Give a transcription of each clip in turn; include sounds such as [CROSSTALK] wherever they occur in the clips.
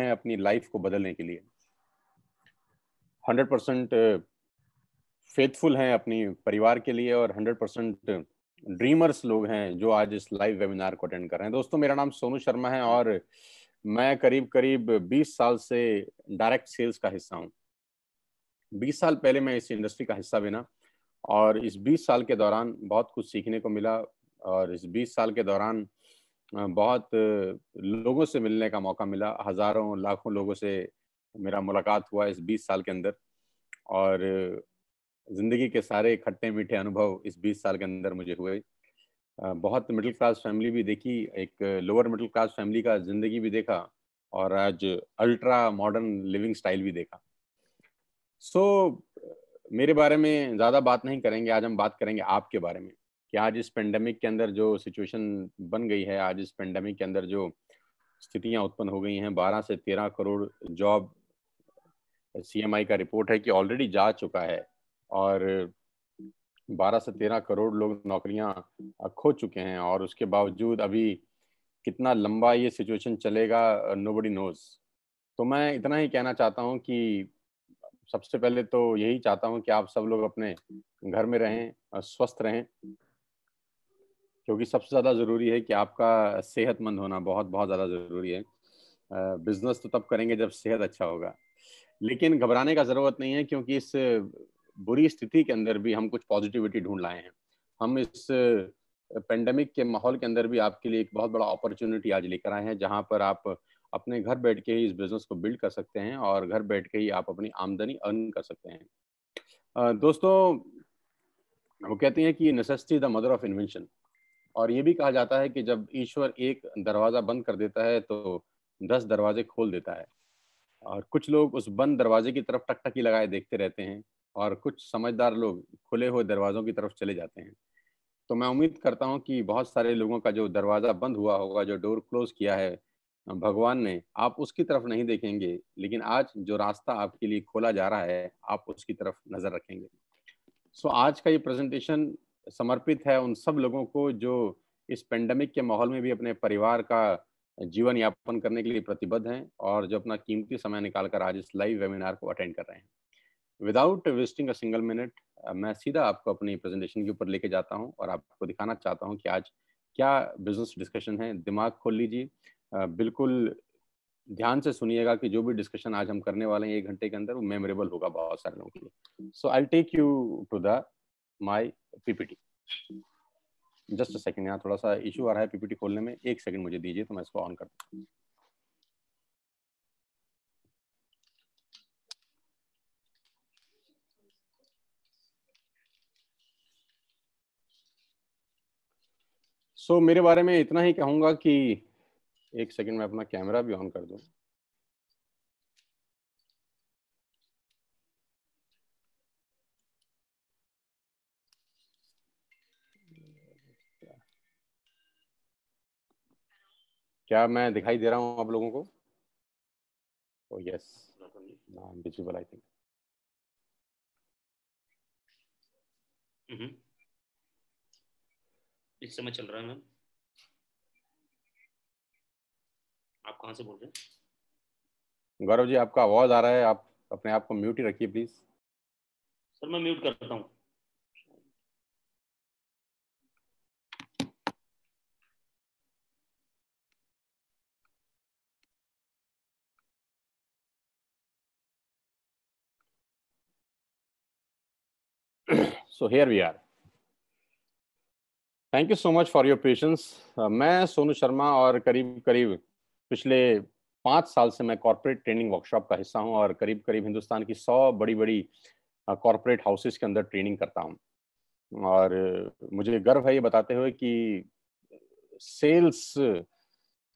हैं अपनी लाइफ को बदलने के लिए हंड्रेड परसेंट फेथफुल हैं अपनी परिवार के लिए और हंड्रेड परसेंट ड्रीमर्स लोग हैं जो आज इस लाइव वेबिनार को अटेंड कर रहे हैं दोस्तों मेरा नाम सोनू शर्मा है और मैं करीब करीब 20 साल से डायरेक्ट सेल्स का हिस्सा हूँ 20 साल पहले मैं इस इंडस्ट्री का हिस्सा बना और इस 20 साल के दौरान बहुत कुछ सीखने को मिला और इस 20 साल के दौरान बहुत लोगों से मिलने का मौका मिला हज़ारों लाखों लोगों से मेरा मुलाकात हुआ इस बीस साल के अंदर और ज़िंदगी के सारे खट्टे मीठे अनुभव इस बीस साल के अंदर मुझे हुए बहुत मिडिल क्लास फैमिली भी देखी एक लोअर मिडिल क्लास फैमिली का ज़िंदगी भी देखा और आज अल्ट्रा मॉडर्न लिविंग स्टाइल भी देखा सो so, मेरे बारे में ज़्यादा बात नहीं करेंगे आज हम बात करेंगे आपके बारे में कि आज इस पेंडेमिक के अंदर जो सिचुएशन बन गई है आज इस पेंडेमिक के अंदर जो स्थितियां उत्पन्न हो गई हैं बारह से तेरह करोड़ जॉब सीएमआई का रिपोर्ट है कि ऑलरेडी जा चुका है और बारह से तेरह करोड़ लोग नौकरियां खो चुके हैं और उसके बावजूद अभी कितना लंबा ये सिचुएशन चलेगा नो बडी नोज तो मैं इतना ही कहना चाहता हूँ कि सबसे पहले तो यही चाहता हूँ कि आप सब लोग अपने घर में रहें स्वस्थ रहें क्योंकि सबसे ज़्यादा ज़रूरी है कि आपका सेहतमंद होना बहुत बहुत ज़्यादा ज़रूरी है बिजनेस तो तब करेंगे जब सेहत अच्छा होगा लेकिन घबराने का ज़रूरत नहीं है क्योंकि इस बुरी स्थिति के अंदर भी हम कुछ पॉजिटिविटी ढूंढ लाए हैं हम इस पेंडेमिक के माहौल के अंदर भी आपके लिए एक बहुत बड़ा अपॉर्चुनिटी आज लेकर आए हैं जहाँ पर आप अपने घर बैठ के ही इस बिजनेस को बिल्ड कर सकते हैं और घर बैठ के ही आप अपनी आमदनी अर्न कर सकते हैं दोस्तों वो कहते हैं कि necessity the mother of invention और ये भी कहा जाता है कि जब ईश्वर एक दरवाज़ा बंद कर देता है तो दस दरवाजे खोल देता है और कुछ लोग उस बंद दरवाजे की तरफ टकटकी लगाए देखते रहते हैं और कुछ समझदार लोग खुले हुए दरवाज़ों की तरफ चले जाते हैं तो मैं उम्मीद करता हूँ कि बहुत सारे लोगों का जो दरवाज़ा बंद हुआ होगा जो डोर क्लोज किया है भगवान ने आप उसकी तरफ नहीं देखेंगे लेकिन आज जो रास्ता आपके लिए खोला जा रहा है आप उसकी तरफ नज़र रखेंगे सो आज का ये प्रेजेंटेशन समर्पित है उन सब लोगों को जो इस पेंडेमिक के माहौल में भी अपने परिवार का जीवन यापन करने के लिए प्रतिबद्ध हैं और जो अपना कीमती समय निकालकर आज इस लाइव वेबिनार को अटेंड कर रहे हैं without wasting a single minute मैं सीधा आपको अपनी प्रेजेंटेशन के ऊपर लेके जाता हूं और आपको दिखाना चाहता हूं कि आज क्या बिजनेस डिस्कशन है दिमाग खोल लीजिए बिल्कुल ध्यान से सुनिएगा कि जो भी डिस्कशन आज हम करने वाले हैं एक घंटे के अंदर वो मेमोरेबल होगा बहुत सारे लोगों के लिए so I take you to the my PPT just second यहाँ थोड़ा सा इशू आ रहा है पीपीटी खोलने में एक सेकेंड मुझे दीजिए तो मैं इसको ऑन करता हूँ सो so, मेरे बारे में इतना ही कहूँगा कि एक सेकंड मैं अपना कैमरा भी ऑन कर दूँ क्या मैं दिखाई दे रहा हूँ आप लोगों को oh, विजिबल आई थिंक इस समय चल रहा है मैम आप कहाँ से बोल रहे हैं गौरव जी आपका आवाज आ रहा है आप अपने आप को म्यूट ही रखिए प्लीज सर मैं म्यूट करता हूँ [CLEARS THROAT] so here we are. Thank you so much for your patience मैं सोनू शर्मा और करीब करीब पिछले पाँच साल से मैं कॉरपोरेट ट्रेनिंग वर्कशॉप का हिस्सा हूँ और करीब करीब हिंदुस्तान की सौ बड़ी बड़ी कॉरपोरेट हाउसेस के अंदर ट्रेनिंग करता हूँ और मुझे गर्व है ये बताते हुए कि सेल्स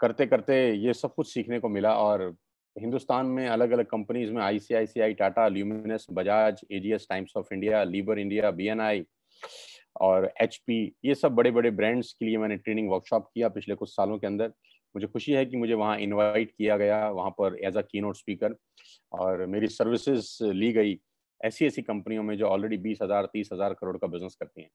करते करते ये सब कुछ सीखने को मिला और हिंदुस्तान में अलग अलग कंपनीज में ICICI Tata Luminous Bajaj AGS Times of India लीबर इंडिया बीएनआई और एच ये सब बड़े बड़े ब्रांड्स के लिए मैंने ट्रेनिंग वर्कशॉप किया पिछले कुछ सालों के अंदर मुझे खुशी है कि मुझे वहाँ इनवाइट किया गया वहाँ पर एज अ की नोट स्पीकर और मेरी सर्विसेज ली गई ऐसी ऐसी कंपनियों में जो ऑलरेडी बीस हज़ार तीस हज़ार करोड़ का बिजनेस करती हैं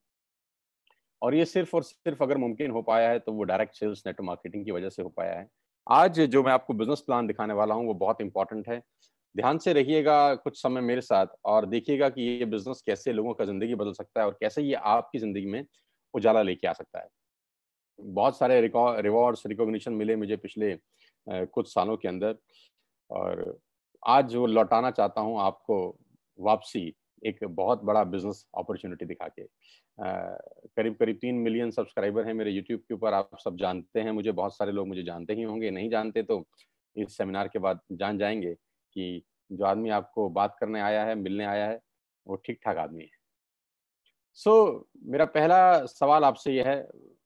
और ये सिर्फ और सिर्फ अगर मुमकिन हो पाया है तो वो डायरेक्ट सेल्स नेट मार्केटिंग की वजह से हो पाया है आज जो मैं आपको बिजनेस प्लान दिखाने वाला हूँ वो बहुत इंपॉर्टेंट है ध्यान से रहिएगा कुछ समय मेरे साथ और देखिएगा कि ये बिजनेस कैसे लोगों का जिंदगी बदल सकता है और कैसे ये आपकी जिंदगी में उजाला लेके आ सकता है बहुत सारे रिवॉर्ड्स रिकॉग्निशन मिले मुझे पिछले कुछ सालों के अंदर और आज वो लौटाना चाहता हूँ आपको वापसी एक बहुत बड़ा बिजनेस अपॉर्चुनिटी दिखा के करीब करीब तीन मिलियन सब्सक्राइबर हैं मेरे यूट्यूब के ऊपर आप सब जानते हैं मुझे बहुत सारे लोग मुझे जानते ही होंगे नहीं जानते तो इस सेमिनार के बाद जान जाएंगे कि जो आदमी आपको बात करने आया है मिलने आया है वो ठीक ठाक आदमी है सो so, मेरा पहला सवाल आपसे यह है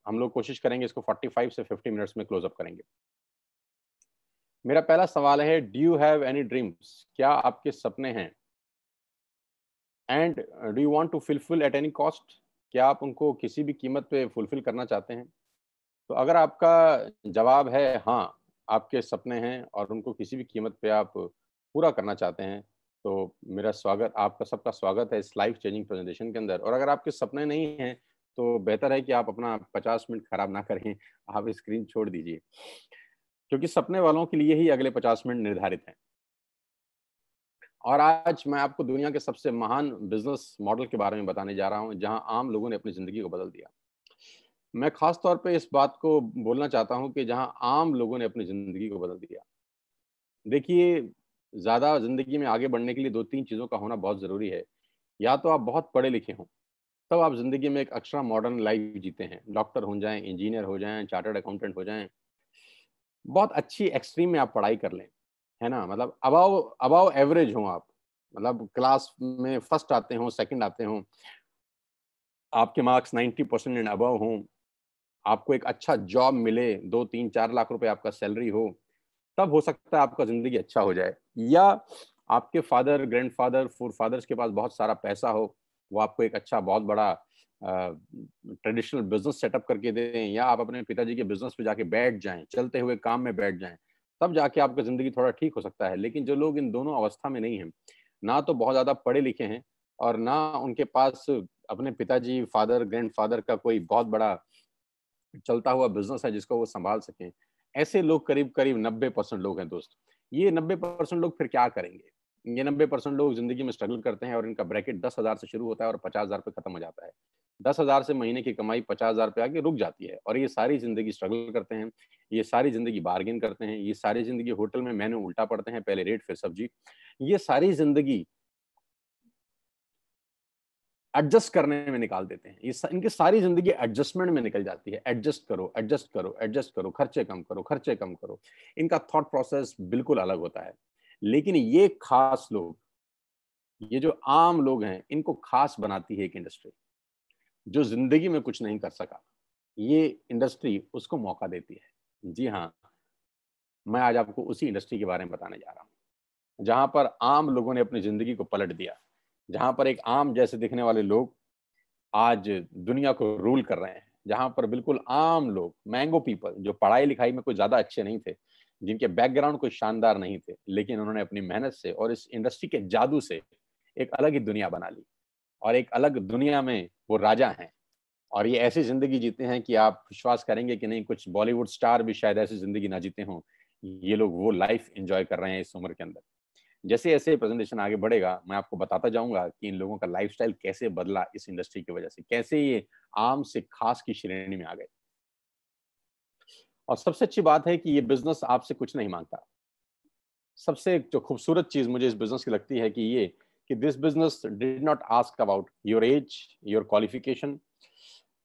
हम लोग कोशिश करेंगे इसको 45 से 50 मिनट्स में क्लोजअप करेंगे मेरा पहला सवाल है do you have any dreams क्या आपके सपने हैं and do you want to fulfil at any cost क्या आप उनको किसी भी कीमत पे फुलफिल करना चाहते हैं तो अगर आपका जवाब है हाँ आपके सपने हैं और उनको किसी भी कीमत पे आप पूरा करना चाहते हैं तो मेरा स्वागत आपका सबका स्वागत है इस लाइफ चेंजिंग प्रेजेंटेशन के अंदर और अगर आपके सपने नहीं हैं तो बेहतर है कि आप अपना पचास मिनट खराब ना करें आप स्क्रीन छोड़ दीजिए क्योंकि सपने वालों के लिए ही अगले पचास मिनट निर्धारित हैं और आज मैं आपको दुनिया के सबसे महान बिजनेस मॉडल के बारे में बताने जा रहा हूँ जहाँ आम लोगों ने अपनी ज़िंदगी को बदल दिया मैं खास तौर पे इस बात को बोलना चाहता हूँ कि जहाँ आम लोगों ने अपनी ज़िंदगी को बदल दिया देखिए ज़्यादा ज़िंदगी में आगे बढ़ने के लिए दो तीन चीज़ों का होना बहुत ज़रूरी है या तो आप बहुत पढ़े लिखे हों तब आप ज़िंदगी में एक अक्सरा मॉडर्न लाइफ जीते हैं डॉक्टर हो जाएं इंजीनियर हो जाएं चार्टर्ड अकाउंटेंट हो जाएं बहुत अच्छी एक्सट्रीम में आप पढ़ाई कर लें है ना मतलब अबाव अबाव एवरेज हो आप मतलब क्लास में फर्स्ट आते हो सेकंड आते हो आपके marks ninety percent and above हों आपको एक अच्छा जॉब मिले दो तीन चार लाख रुपए आपका सैलरी हो तब हो सकता है आपका ज़िंदगी अच्छा हो जाए या आपके father grandfather forefathers के पास बहुत सारा पैसा हो वो आपको एक अच्छा बहुत बड़ा ट्रेडिशनल बिजनेस सेटअप करके दें या आप अपने पिताजी के बिजनेस पे जाके बैठ जाएं चलते हुए काम में बैठ जाएं तब जाके आपका जिंदगी थोड़ा ठीक हो सकता है लेकिन जो लोग इन दोनों अवस्था में नहीं है ना तो बहुत ज्यादा पढ़े लिखे हैं और ना उनके पास अपने पिताजी फादर फादर का कोई बहुत बड़ा चलता हुआ बिजनेस है जिसको वो संभाल सकें ऐसे लोग करीब करीब नब्बे परसेंट लोग हैं दोस्त ये नब्बे परसेंट लोग फिर क्या करेंगे ये नब्बे परसेंट लोग जिंदगी में स्ट्रगल करते हैं और इनका ब्रैकेट दस हजार से शुरू होता है और पचास हजार पे खत्म हो जाता है दस हजार से महीने की कमाई पचास हजार पे आके रुक जाती है और ये सारी जिंदगी स्ट्रगल करते हैं ये सारी जिंदगी बार्गेन करते हैं ये सारी जिंदगी होटल में मैंने उल्टा पड़ते हैं पहले रेट फिर सब्जी ये सारी जिंदगी एडजस्ट करने में निकाल देते हैं ये सा, इनकी सारी जिंदगी एडजस्टमेंट में निकल जाती है एडजस्ट करो एडजस्ट करो एडजस्ट करो खर्चे कम करो खर्चे कम करो इनका थॉट प्रोसेस बिल्कुल अलग होता है लेकिन ये खास लोग ये जो आम लोग हैं इनको खास बनाती है एक इंडस्ट्री जो जिंदगी में कुछ नहीं कर सका ये इंडस्ट्री उसको मौका देती है जी हाँ मैं आज आपको उसी इंडस्ट्री के बारे में बताने जा रहा हूँ जहाँ पर आम लोगों ने अपनी ज़िंदगी को पलट दिया जहाँ पर एक आम जैसे दिखने वाले लोग आज दुनिया को रूल कर रहे हैं जहाँ पर बिल्कुल आम लोग मैंगो पीपल जो पढ़ाई लिखाई में कोई ज़्यादा अच्छे नहीं थे जिनके बैकग्राउंड कोई शानदार नहीं थे लेकिन उन्होंने अपनी मेहनत से और इस इंडस्ट्री के जादू से एक अलग ही दुनिया बना ली और एक अलग दुनिया में वो राजा हैं और ये ऐसी जिंदगी जीते हैं कि आप विश्वास करेंगे कि नहीं कुछ बॉलीवुड स्टार भी शायद ऐसी जिंदगी ना जीते हों ये लोग वो लाइफ एंजॉय कर रहे हैं इस उम्र के अंदर जैसे ऐसे प्रेजेंटेशन आगे बढ़ेगा मैं आपको बताता जाऊंगा कि इन लोगों का लाइफ कैसे बदला इस इंडस्ट्री की वजह से कैसे ये आम से खास की श्रेणी में आ गए और सबसे अच्छी बात है कि ये बिजनेस आपसे कुछ नहीं मांगता सबसे जो खूबसूरत चीज मुझे इस बिजनेस की लगती है कि ये कि this business did not ask about your age your qualification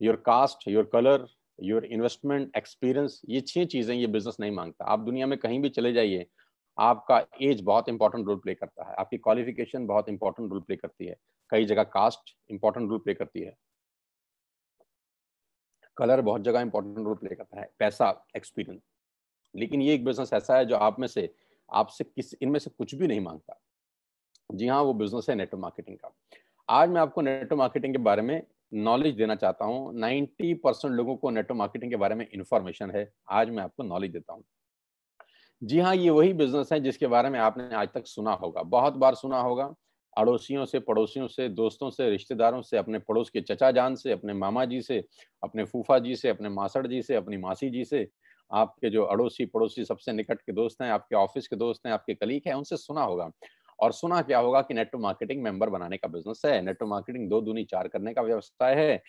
your caste your colour your investment experience ये छह चीजें ये बिजनेस नहीं मांगता आप दुनिया में कहीं भी चले जाइए आपका एज बहुत इंपॉर्टेंट रोल प्ले करता है आपकी क्वालिफिकेशन बहुत इंपॉर्टेंट रोल प्ले करती है कई जगह कास्ट इंपॉर्टेंट रोल प्ले करती है कलर बहुत जगह इंपॉर्टेंट रोल प्ले करता है पैसा एक्सपीरियंस लेकिन ये एक बिजनेस ऐसा है जो आप में से आपसे किस इनमें से कुछ भी नहीं मांगता जी हाँ वो बिजनेस है नेटवर्क मार्केटिंग का आज मैं आपको नेटवर्क मार्केटिंग के बारे में नॉलेज देना चाहता हूँ नाइन्टी परसेंट लोगों को नेटवर्क मार्केटिंग के बारे में इन्फॉर्मेशन है आज मैं आपको नॉलेज देता हूँ जी हाँ ये वही बिजनेस है जिसके बारे में आपने आज तक सुना होगा बहुत बार सुना होगा अड़ोसियों से पड़ोसियों से दोस्तों से रिश्तेदारों से अपने पड़ोस के चचा जान से अपने मामा जी से अपने फूफा जी से अपने मासड़ जी से अपनी मासी जी से आपके जो अड़ोसी पड़ोसी सबसे निकट के दोस्त हैं आपके ऑफिस के दोस्त हैं आपके कलीग हैं उनसे सुना होगा और सुना क्या होगा कि नेटवर्क मार्केटिंग मेंबर बनाने का बिजनेस है नेटवर्क मार्केटिंग दो दूनी चार करने का व्यवस्था है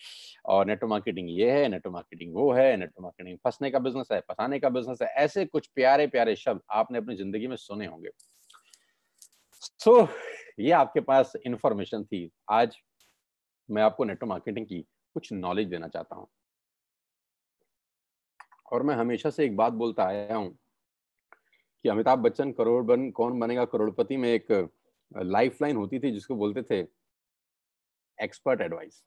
और नेटवर्क मार्केटिंग ये है नेटवर्क मार्केटिंग वो है नेटवर्क मार्केटिंग फंसने का बिजनेस है फंसाने का बिजनेस है ऐसे कुछ प्यारे प्यारे शब्द आपने अपनी जिंदगी में सुने होंगे सो ये आपके पास इंफॉर्मेशन थी आज मैं आपको नेटो मार्केटिंग की कुछ नॉलेज देना चाहता हूँ और मैं हमेशा से एक बात बोलता आया हूँ कि अमिताभ बच्चन करोड़ बन कौन बनेगा करोड़पति में एक लाइफ लाइन होती थी जिसको बोलते थे एक्सपर्ट एडवाइस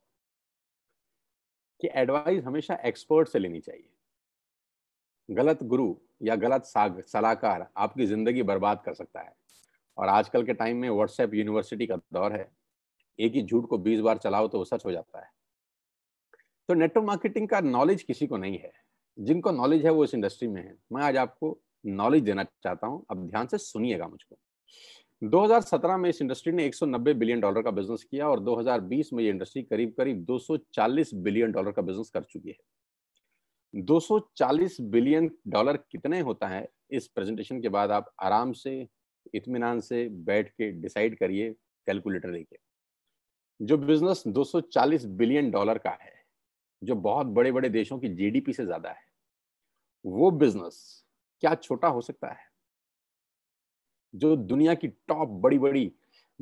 कि एडवाइस हमेशा एक्सपर्ट से लेनी चाहिए गलत गुरु या गलत सलाहकार आपकी ज़िंदगी बर्बाद कर सकता है और आजकल के टाइम में व्हाट्सएप यूनिवर्सिटी का दौर है एक ही झूठ को बीस बार चलाओ तो वो सच हो जाता है तो नेटवर्क मार्केटिंग का नॉलेज किसी को नहीं है जिनको नॉलेज है वो इस इंडस्ट्री में है मैं आज आपको नॉलेज देना चाहता हूं अब ध्यान से सुनिएगा मुझको 2017 में इस इंडस्ट्री ने 190 बिलियन डॉलर का बिजनेस किया और 2020 में ये इंडस्ट्री करीब करीब 240 बिलियन डॉलर का बिजनेस कर चुकी है 240 बिलियन डॉलर कितने होता है इस प्रेजेंटेशन के बाद आप आराम से इतमान से बैठ के डिसाइड करिए कैलकुलेटर लेके जो बिजनेस 240 बिलियन डॉलर का है जो बहुत बड़े बड़े देशों की जीडीपी से ज्यादा है वो बिजनेस क्या छोटा हो सकता है जो दुनिया की टॉप बड़ी बड़ी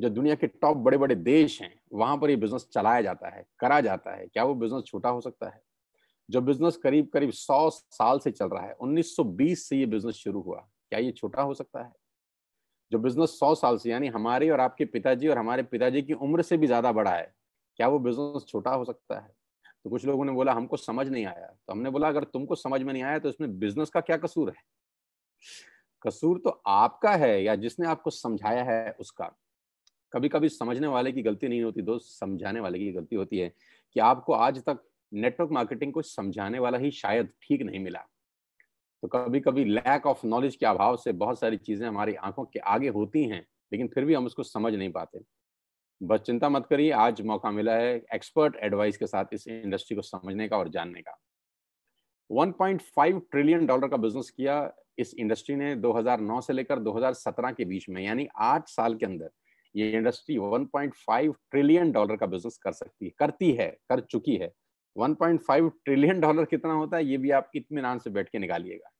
जो दुनिया के टॉप बड़े बड़े देश हैं वहां पर ये बिजनेस चलाया जाता है करा जाता है क्या वो बिजनेस छोटा हो सकता है जो बिजनेस करीब करीब 100 साल से चल रहा है 1920 से ये बिजनेस शुरू हुआ क्या ये छोटा हो सकता है जो बिजनेस 100 साल से यानी हमारे और आपके पिताजी और हमारे पिताजी की उम्र से भी ज्यादा बड़ा है क्या वो बिजनेस छोटा हो सकता है तो कुछ लोगों ने बोला हमको समझ नहीं आया तो हमने बोला अगर तुमको समझ में नहीं आया तो इसमें बिजनेस का क्या कसूर है कसूर तो आपका है या जिसने आपको समझाया है उसका कभी कभी समझने वाले की गलती नहीं होती दोस्त समझाने वाले की गलती होती है कि आपको आज तक नेटवर्क मार्केटिंग को समझाने वाला ही शायद ठीक नहीं मिला तो कभी कभी लैक ऑफ नॉलेज के अभाव से बहुत सारी चीजें हमारी आंखों के आगे होती हैं लेकिन फिर भी हम उसको समझ नहीं पाते बस चिंता मत करिए आज मौका मिला है एक्सपर्ट एडवाइस के साथ इस इंडस्ट्री को समझने का और जानने का 1.5 ट्रिलियन डॉलर का बिजनेस किया इस इंडस्ट्री ने 2009 से लेकर 2017 के बीच में यानी आठ साल के अंदर ये इंडस्ट्री 1.5 ट्रिलियन डॉलर का बिजनेस कर सकती है करती है कर चुकी है 1.5 ट्रिलियन डॉलर कितना होता है ये भी आप इतमान से बैठ के निकालिएगा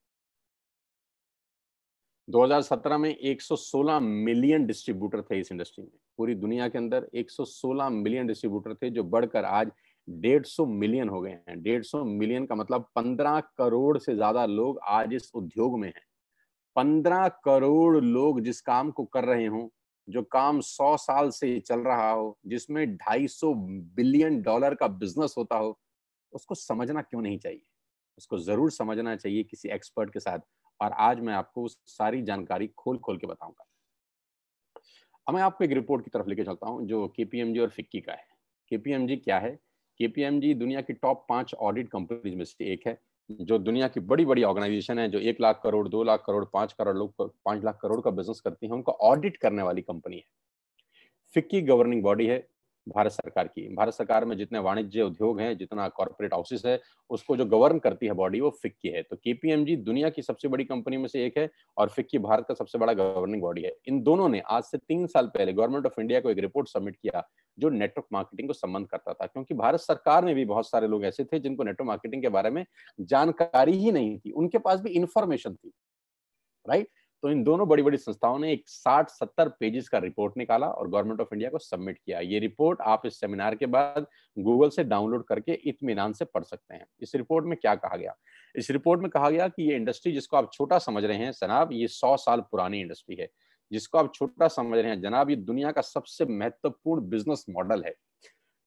2017 में 116 मिलियन डिस्ट्रीब्यूटर थे इस इंडस्ट्री में पूरी दुनिया के अंदर 116 मिलियन डिस्ट्रीब्यूटर थे जो बढ़कर आज डेढ़ सौ मिलियन हो गए हैं डेढ़ सौ मिलियन का मतलब पंद्रह करोड़ से ज्यादा लोग आज इस उद्योग में हैं पंद्रह करोड़ लोग जिस काम को कर रहे हों जो काम सौ साल से चल रहा हो जिसमें ढाई सौ बिलियन डॉलर का बिजनेस होता हो उसको समझना क्यों नहीं चाहिए उसको जरूर समझना चाहिए किसी एक्सपर्ट के साथ और आज मैं आपको सारी जानकारी खोल खोल के बताऊंगा अब मैं आपको एक रिपोर्ट की तरफ लेके चलता हूँ जो के और फिक्की का है के क्या है केपीएमजी दुनिया की टॉप पांच ऑडिट कंपनीज में से एक है जो दुनिया की बड़ी बड़ी ऑर्गेनाइजेशन है जो एक लाख करोड़ दो लाख करोड़ पांच करोड़ लोग पांच लाख करोड़ का बिजनेस करती है उनका ऑडिट करने वाली कंपनी है फिक्की गवर्निंग बॉडी है भारत सरकार की भारत सरकार में जितने वाणिज्य उद्योग हैं जितना कॉर्पोरेट ऑफिस है उसको जो गवर्न करती है बॉडी वो फिक्की है तो केपीएमजी दुनिया की सबसे बड़ी कंपनी में से एक है और फिक्की भारत का सबसे बड़ा गवर्निंग बॉडी है इन दोनों ने आज से तीन साल पहले गवर्नमेंट ऑफ इंडिया को एक रिपोर्ट सबमिट किया जो नेटवर्क मार्केटिंग को संबंध करता था क्योंकि भारत सरकार में भी बहुत सारे लोग ऐसे थे जिनको नेटवर्क मार्केटिंग के बारे में जानकारी ही नहीं थी उनके पास भी इंफॉर्मेशन थी राइट right? तो इन दोनों बड़ी बड़ी संस्थाओं ने एक साठ सत्तर पेजेस का रिपोर्ट निकाला और गवर्नमेंट ऑफ इंडिया को सबमिट किया ये रिपोर्ट आप इस सेमिनार के बाद गूगल से डाउनलोड करके इतमान से पढ़ सकते हैं इस रिपोर्ट में क्या कहा गया इस रिपोर्ट में कहा गया कि ये इंडस्ट्री जिसको आप छोटा समझ रहे हैं सनाब ये सौ साल पुरानी इंडस्ट्री है जिसको आप छोटा समझ रहे हैं जनाब ये दुनिया का सबसे महत्वपूर्ण बिजनेस मॉडल है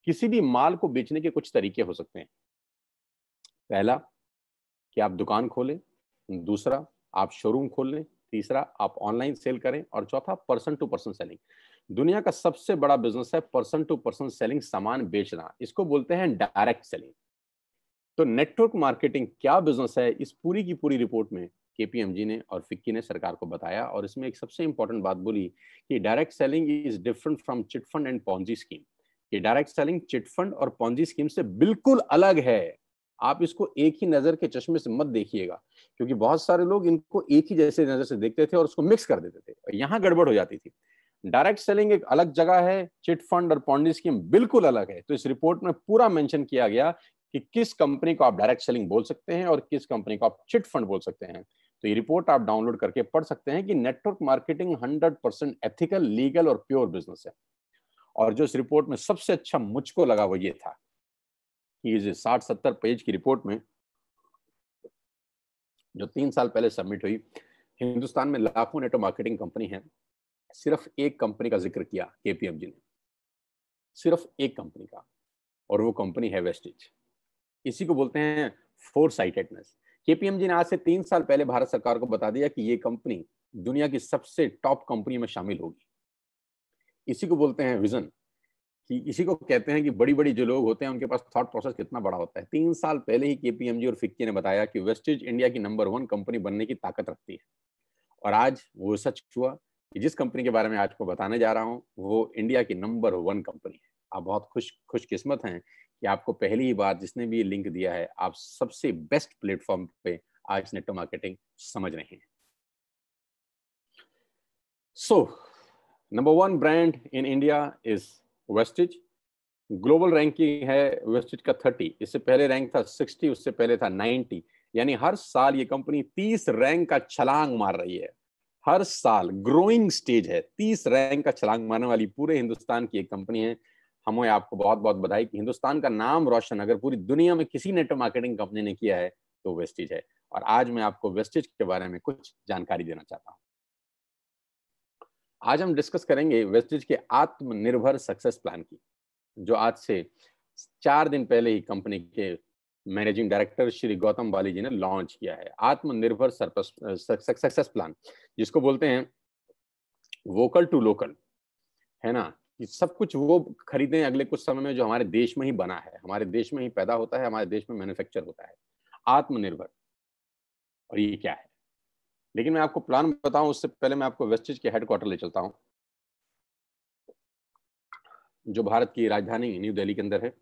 किसी भी माल को बेचने के कुछ तरीके हो सकते हैं पहला कि आप दुकान खोलें दूसरा आप शोरूम खोल लें तीसरा आप ऑनलाइन सेल करें और चौथा पर्सन टू पर्सन सेलिंग दुनिया का सबसे बड़ा बिजनेस है पर्सन टू पर्सन सेलिंग सामान बेचना इसको बोलते हैं डायरेक्ट सेलिंग तो नेटवर्क मार्केटिंग क्या बिजनेस है इस पूरी की पूरी रिपोर्ट में केपीएमजी ने और फिक्की ने सरकार को बताया और इसमें एक सबसे इंपॉर्टेंट बात बोली कि direct selling is different from chit fund and Ponzi scheme ये डायरेक्ट सेलिंग चिटफंड और पॉन्जी स्कीम से बिल्कुल अलग है आप इसको एक ही नजर के चश्मे से मत देखिएगा क्योंकि बहुत सारे लोग इनको एक ही जैसे नजर से देखते थे और उसको मिक्स कर देते थे यहाँ गड़बड़ हो जाती थी डायरेक्ट सेलिंग एक अलग जगह है चिट फंड और पॉन्डी स्कीम बिल्कुल अलग है तो इस रिपोर्ट में पूरा मेंशन किया गया कि किस कंपनी को आप डायरेक्ट सेलिंग बोल सकते हैं और किस कंपनी को आप चिट फंड बोल सकते हैं तो ये रिपोर्ट आप डाउनलोड करके पढ़ सकते हैं कि network marketing 100 percent ethical legal और प्योर बिजनेस है और जो इस रिपोर्ट में सबसे अच्छा मुझको लगा वो ये था कि साठ सत्तर पेज की रिपोर्ट में जो तीन साल पहले सबमिट हुई हिंदुस्तान में लाखों नेटो मार्केटिंग कंपनी है सिर्फ एक कंपनी का जिक्र किया केपीएमजी ने सिर्फ एक कंपनी का और वो कंपनी है वेस्टेज इसी को बोलते हैं फोर साइटेडनेस केपीएमजी ने आज से तीन साल पहले भारत सरकार को बता दिया कि ये कंपनी दुनिया की सबसे टॉप कंपनी में शामिल होगी इसी को बोलते हैं विजन कि इसी को कहते हैं कि बड़ी बड़ी जो लोग होते हैं उनके पास थॉट प्रोसेस कितना बड़ा होता है तीन साल पहले ही केपीएमजी और फिक्की ने बताया कि वेस्टेज इंडिया की नंबर वन कंपनी बनने की ताकत रखती है और आज वो सच हुआ कि जिस कंपनी के बारे में आज को बताने जा रहा हूँ वो इंडिया की नंबर वन कंपनी है आप बहुत खुश खुशकिस्मत हैं कि आपको पहली ही बार जिसने भी ये लिंक दिया है आप सबसे बेस्ट प्लेटफॉर्म पे आज नेटो मार्केटिंग समझ रहे हैं so number one brand in India is Vestige global ranking है वेस्टिज का थर्टी इससे पहले रैंक था सिक्सटी उससे पहले था नाइनटी यानी हर साल ये कंपनी तीस रैंक का छलांग मार रही है हर साल ग्रोइंग स्टेज है तीस रैंक का छलांग मारने वाली पूरे हिंदुस्तान की एक कंपनी है हमें आपको बहुत बहुत बधाई कि हिंदुस्तान का नाम रोशन अगर पूरी दुनिया में किसी नेटवर्क मार्केटिंग कंपनी ने किया है तो वेस्टिज है और आज मैं आपको वेस्टिज के बारे में कुछ जानकारी देना चाहता हूँ आज हम डिस्कस करेंगे वेस्टिज के आत्मनिर्भर सक्सेस प्लान की जो आज से चार दिन पहले ही कंपनी के मैनेजिंग डायरेक्टर श्री गौतम बाली जी ने लॉन्च किया है आत्मनिर्भर सक्सेस प्लान जिसको बोलते हैं वोकल टू लोकल है ना कि सब कुछ वो खरीदें अगले कुछ समय में जो हमारे देश में ही बना है हमारे देश में ही पैदा होता है हमारे देश में मैन्युफैक्चर होता है आत्मनिर्भर और ये क्या है लेकिन मैं आपको प्लान बताऊं उससे पहले मैं आपको वेस्टेज के हेडक्वार्टर ले चलता हूं जो भारत की राजधानी न्यू दिल्ली के अंदर है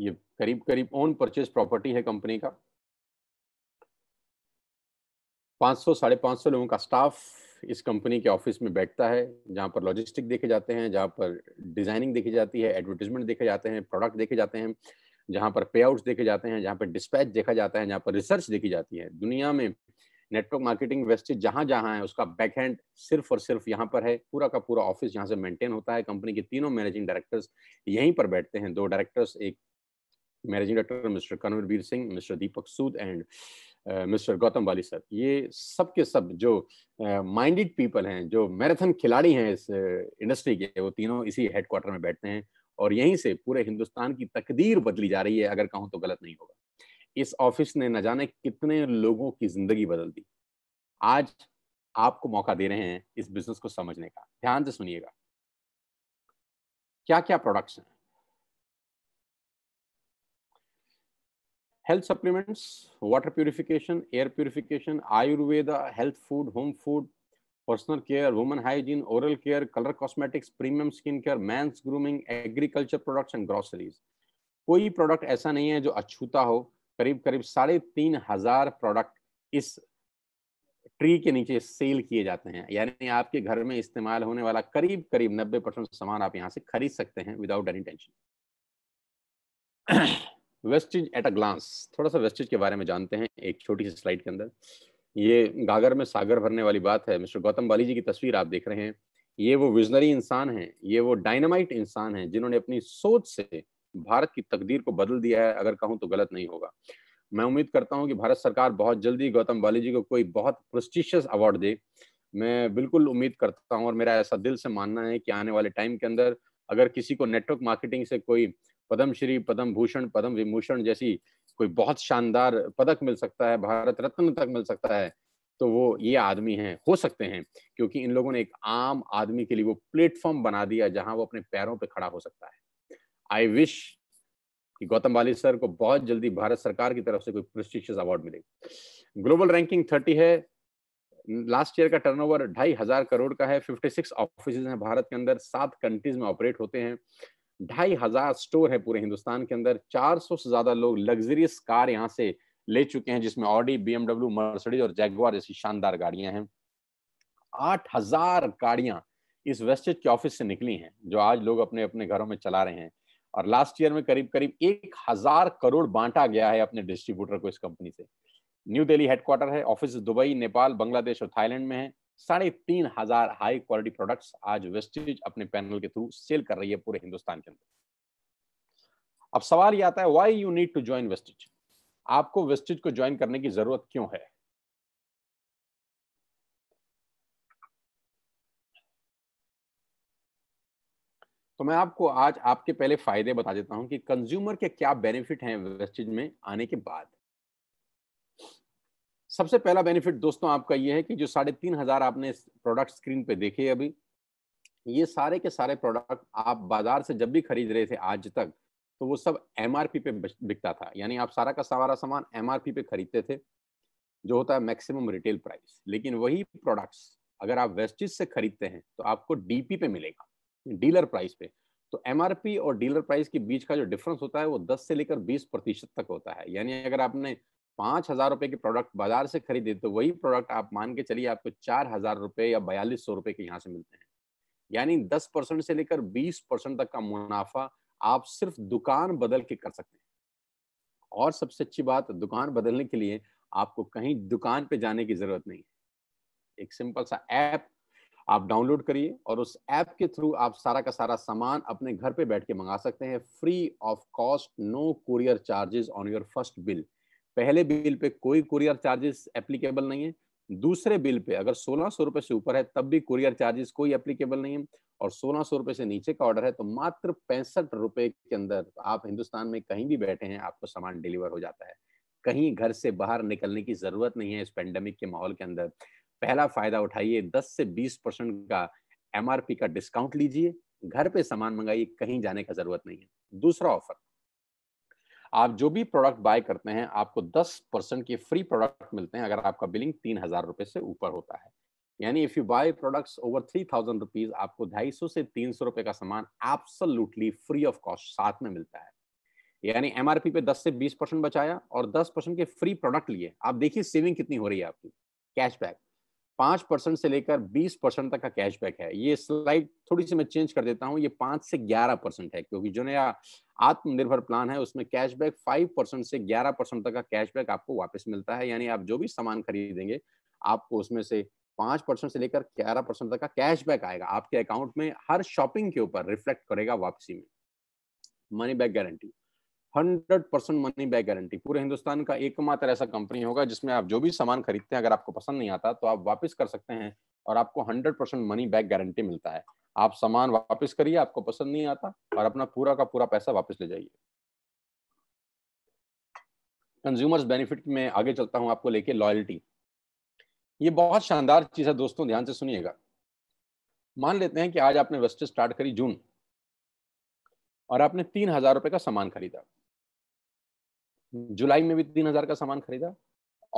ये करीब करीब ओन परचेज प्रॉपर्टी है कंपनी का 500 साढ़े पाँच लोगों का स्टाफ इस कंपनी के ऑफिस में बैठता है जहाँ पर लॉजिस्टिक देखे जाते हैं जहाँ पर डिजाइनिंग देखी जाती है एडवर्टीजमेंट देखे जाते हैं प्रोडक्ट देखे जाते हैं जहां पर पे आउट देखे जाते हैं जहां पर डिस्पैच देखा जाता है जहां पर रिसर्च देखी जाती है दुनिया में नेटवर्क मार्केटिंग वेस्टेज जहां जहां है उसका बैकहैंड सिर्फ और सिर्फ यहाँ पर है पूरा का पूरा ऑफिस यहाँ से मेंटेन होता है कंपनी के तीनों मैनेजिंग डायरेक्टर्स यहीं पर बैठते हैं दो डायरेक्टर्स एक managing director mister Kanwarbir Singh mister Deepak Sood and mister Gautam Bali sir ये सब के सब जो माइंडेड पीपल हैं जो मैराथन खिलाड़ी हैं इस इंडस्ट्री के वो तीनों इसी हेडक्वार्टर में बैठते हैं और यहीं से पूरे हिंदुस्तान की तकदीर बदली जा रही है अगर कहूं तो गलत नहीं होगा इस ऑफिस ने न जाने कितने लोगों की जिंदगी बदल दी आज आपको मौका दे रहे हैं इस बिजनेस को समझने का ध्यान से सुनिएगा क्या क्या प्रोडक्ट्स हैं health supplements water purification air purification Ayurveda health food home food personal care woman hygiene oral care colour cosmetics premium skin care men's grooming agriculture products and groceries कोई प्रोडक्ट ऐसा नहीं है जो अछूता हो करीब करीब साढ़े तीन हजार प्रोडक्ट इस ट्री के नीचे सेल किए जाते हैं यानी आपके घर में इस्तेमाल होने वाला करीब करीब नब्बे परसेंट सामान आप यहाँ से खरीद सकते हैं without any tension Vestige at a glance थोड़ा सा वेस्टेज के बारे में जानते हैं एक छोटी सी स्लाइड के अंदर ये गागर में सागर भरने वाली बात है मिस्टर गौतम बाली जी की तस्वीर आप देख रहे हैं ये वो विजनरी इंसान हैं ये वो डायनामाइट इंसान हैं जिन्होंने अपनी सोच से भारत की तकदीर को बदल दिया है अगर कहूँ तो गलत नहीं होगा मैं उम्मीद करता हूँ कि भारत सरकार बहुत जल्दी गौतम बाली जी को कोई बहुत प्रोस्टिशियस अवार्ड दे मैं बिल्कुल उम्मीद करता हूँ और मेरा ऐसा दिल से मानना है कि आने वाले टाइम के अंदर अगर किसी को नेटवर्क मार्केटिंग से कोई पद्मश्री पद्म भूषण पद्म विभूषण जैसी कोई बहुत शानदार पदक मिल सकता है भारत रत्न तक मिल सकता है तो वो ये आदमी हैं हो सकते हैं क्योंकि इन लोगों ने एक आम आदमी के लिए वो प्लेटफॉर्म बना दिया जहां वो अपने पैरों पे खड़ा हो सकता है आई विश कि गौतम बाली सर को बहुत जल्दी भारत सरकार की तरफ से कोई प्रेस्टिशियस अवार्ड मिले ग्लोबल रैंकिंग थर्टी है लास्ट ईयर का टर्नओवर ढाई हजार करोड़ का है फिफ्टी सिक्स ऑफिस हैं भारत के अंदर सात कंट्रीज में ऑपरेट होते हैं ढाई हजार स्टोर है पूरे हिंदुस्तान के अंदर 400 से ज्यादा लोग लग्जरियस कार यहाँ से ले चुके हैं जिसमें ऑडी बीएमडब्ल्यू मर्सडीज और जैगवार जैसी शानदार गाड़ियां हैं आठ हजार गाड़ियां इस वेस्टेज के ऑफिस से निकली हैं जो आज लोग अपने अपने घरों में चला रहे हैं और लास्ट ईयर में करीब करीब एक हजार करोड़ बांटा गया है अपने डिस्ट्रीब्यूटर को इस कंपनी से न्यू दिल्ली हेडक्वार्टर है ऑफिस दुबई नेपाल बांग्लादेश और थाईलैंड में है साढ़े तीन हजार हाई क्वालिटी प्रोडक्ट्स आज वेस्टेज अपने पैनल के थ्रू सेल कर रही है पूरे हिंदुस्तान के अंदर अब सवाल ये आता है why you need to join Vestige आपको वेस्टेज को ज्वाइन करने की जरूरत क्यों है तो मैं आपको आज आपके पहले फायदे बता देता हूं कि कंज्यूमर के क्या बेनिफिट हैं वेस्टेज में आने के बाद सबसे पहला बेनिफिट दोस्तों आपका ये है कि जो साढ़े तीन हजार आपने प्रोडक्ट स्क्रीन पे देखे अभी ये सारे के सारे प्रोडक्ट आप बाजार से जब भी खरीद रहे थे आज तक तो वो सब एम पे बिकता था यानी आप सारा का सारा सामान एम पे खरीदते थे जो होता है मैक्सिमम रिटेल प्राइस लेकिन वही प्रोडक्ट्स अगर आप वेस्टिज से खरीदते हैं तो आपको डीपी पे मिलेगा डीलर प्राइस पे तो एमआरपी और डीलर प्राइस के बीच का जो डिफरेंस होता है वो 10 से लेकर 20 प्रतिशत तक होता है यानी अगर आपने पांच हजार रुपए के प्रोडक्ट बाजार से खरीदे तो वही प्रोडक्ट आप मान के चलिए आपको चार हजार रुपए या बयालीस सौ रुपए के यहाँ से मिलते हैं यानी दस परसेंट से लेकर बीस परसेंट तक का मुनाफा आप सिर्फ दुकान बदल के कर सकते हैं और सबसे अच्छी बात दुकान बदलने के लिए आपको कहीं दुकान पे जाने की जरूरत नहीं है एक सिंपल सा ऐप आप डाउनलोड करिए और उस ऐप के थ्रू आप सारा का सारा सामान अपने घर पे बैठ के मंगा सकते हैं free of cost no courier charges on your first bill पहले बिल पे कोई कुरियर चार्जेस एप्लीकेबल नहीं है दूसरे बिल पे अगर सोलह सौ रुपए से ऊपर है तब भी कुरियर चार्जेस कोई एप्लीकेबल नहीं है और सोलह सौ रुपए से नीचे का ऑर्डर है तो मात्र पैंसठ रुपए के अंदर आप हिंदुस्तान में कहीं भी बैठे हैं आपको सामान डिलीवर हो जाता है कहीं घर से बाहर निकलने की जरूरत नहीं है इस पेंडेमिक के माहौल के अंदर पहला फायदा उठाइए दस से बीस परसेंट का एमआरपी का डिस्काउंट लीजिए घर पे सामान मंगाइए कहीं जाने का जरूरत नहीं है दूसरा ऑफर आप जो भी प्रोडक्ट बाय करते हैं आपको 10 परसेंट के फ्री प्रोडक्ट मिलते हैं अगर आपका बिलिंग तीन हजार रुपए से ऊपर होता है यानी if you buy products over three thousand rupees आपको ढाई सौ से तीन सौ रुपए का सामान एब्सोल्युटली फ्री ऑफ कॉस्ट साथ में मिलता है यानी एमआरपी पे 10 से 20 परसेंट बचाया और 10 परसेंट के फ्री प्रोडक्ट लिए आप देखिए सेविंग कितनी हो रही है आपकी कैशबैक पांच परसेंट से लेकर बीस परसेंट तक का कैशबैक है ये स्लाइड थोड़ी सी मैं चेंज कर देता हूँ ये पांच से ग्यारह परसेंट है क्योंकि जो नया आत्मनिर्भर प्लान है उसमें कैशबैक फाइव परसेंट से ग्यारह परसेंट तक का कैशबैक आपको वापस मिलता है यानी आप जो भी सामान खरीदेंगे आपको उसमें से पांच परसेंट से लेकर ग्यारह परसेंट तक का कैशबैक आएगा आपके अकाउंट में हर शॉपिंग के ऊपर रिफ्लेक्ट करेगा वापसी में money back guarantee hundred percent money back guarantee पूरे हिंदुस्तान का एकमात्र ऐसा कंपनी होगा जिसमें आप जो भी सामान खरीदते हैं अगर आपको पसंद नहीं आता तो आप वापस कर सकते हैं और आपको hundred percent money back guarantee मिलता है आप सामान वापस करिए आपको पसंद नहीं आता और अपना पूरा का पूरा पैसा वापस ले जाइए कंज्यूमर्स बेनिफिट में आगे चलता हूं आपको लेके लॉयल्टी ये बहुत शानदार चीज़ है दोस्तों ध्यान से सुनिएगा मान लेते हैं कि आज आपने वेस्टेज स्टार्ट करी जून और आपने तीन हजार रुपए का सामान खरीदा जुलाई में भी तीन हजार का सामान खरीदा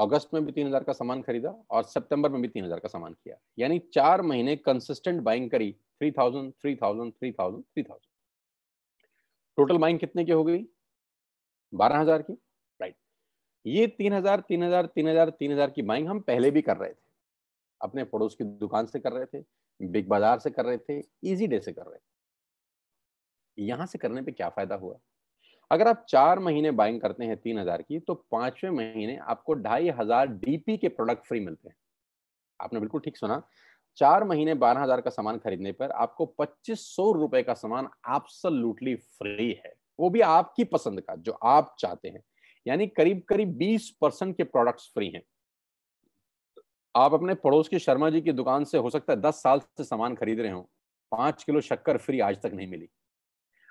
अगस्त में भी तीन हजार का सामान खरीदा और सितंबर में भी तीन हजार का सामान किया यानी चार महीने कंसिस्टेंट बाइंग करी three thousand three thousand three thousand three thousand total buying कितने की हो गई बारह हजार की राइट ये तीन हजार तीन हजार तीन हजार तीन हजार की बाइंग हम पहले भी कर रहे थे अपने पड़ोस की दुकान से कर रहे थे बिग बाजार से कर रहे थे इजी डे से कर रहे थे यहां से करने पे क्या फायदा हुआ अगर आप चार महीने बाइंग करते हैं तीन हजार की तो पांचवें महीने आपको ढाई हजार डीपी के प्रोडक्ट फ्री मिलते हैं आपने बिल्कुल ठीक सुना चार महीने बारह हजार का सामान खरीदने पर आपको पच्चीस सौ रुपए का सामान आपसलूटली फ्री है वो भी आपकी पसंद का जो आप चाहते हैं यानी करीब करीब बीस परसेंट के प्रोडक्ट्स फ्री हैं आप अपने पड़ोस की शर्मा जी की दुकान से हो सकता है दस साल से सामान खरीद रहे हो पांच किलो शक्कर फ्री आज तक नहीं मिली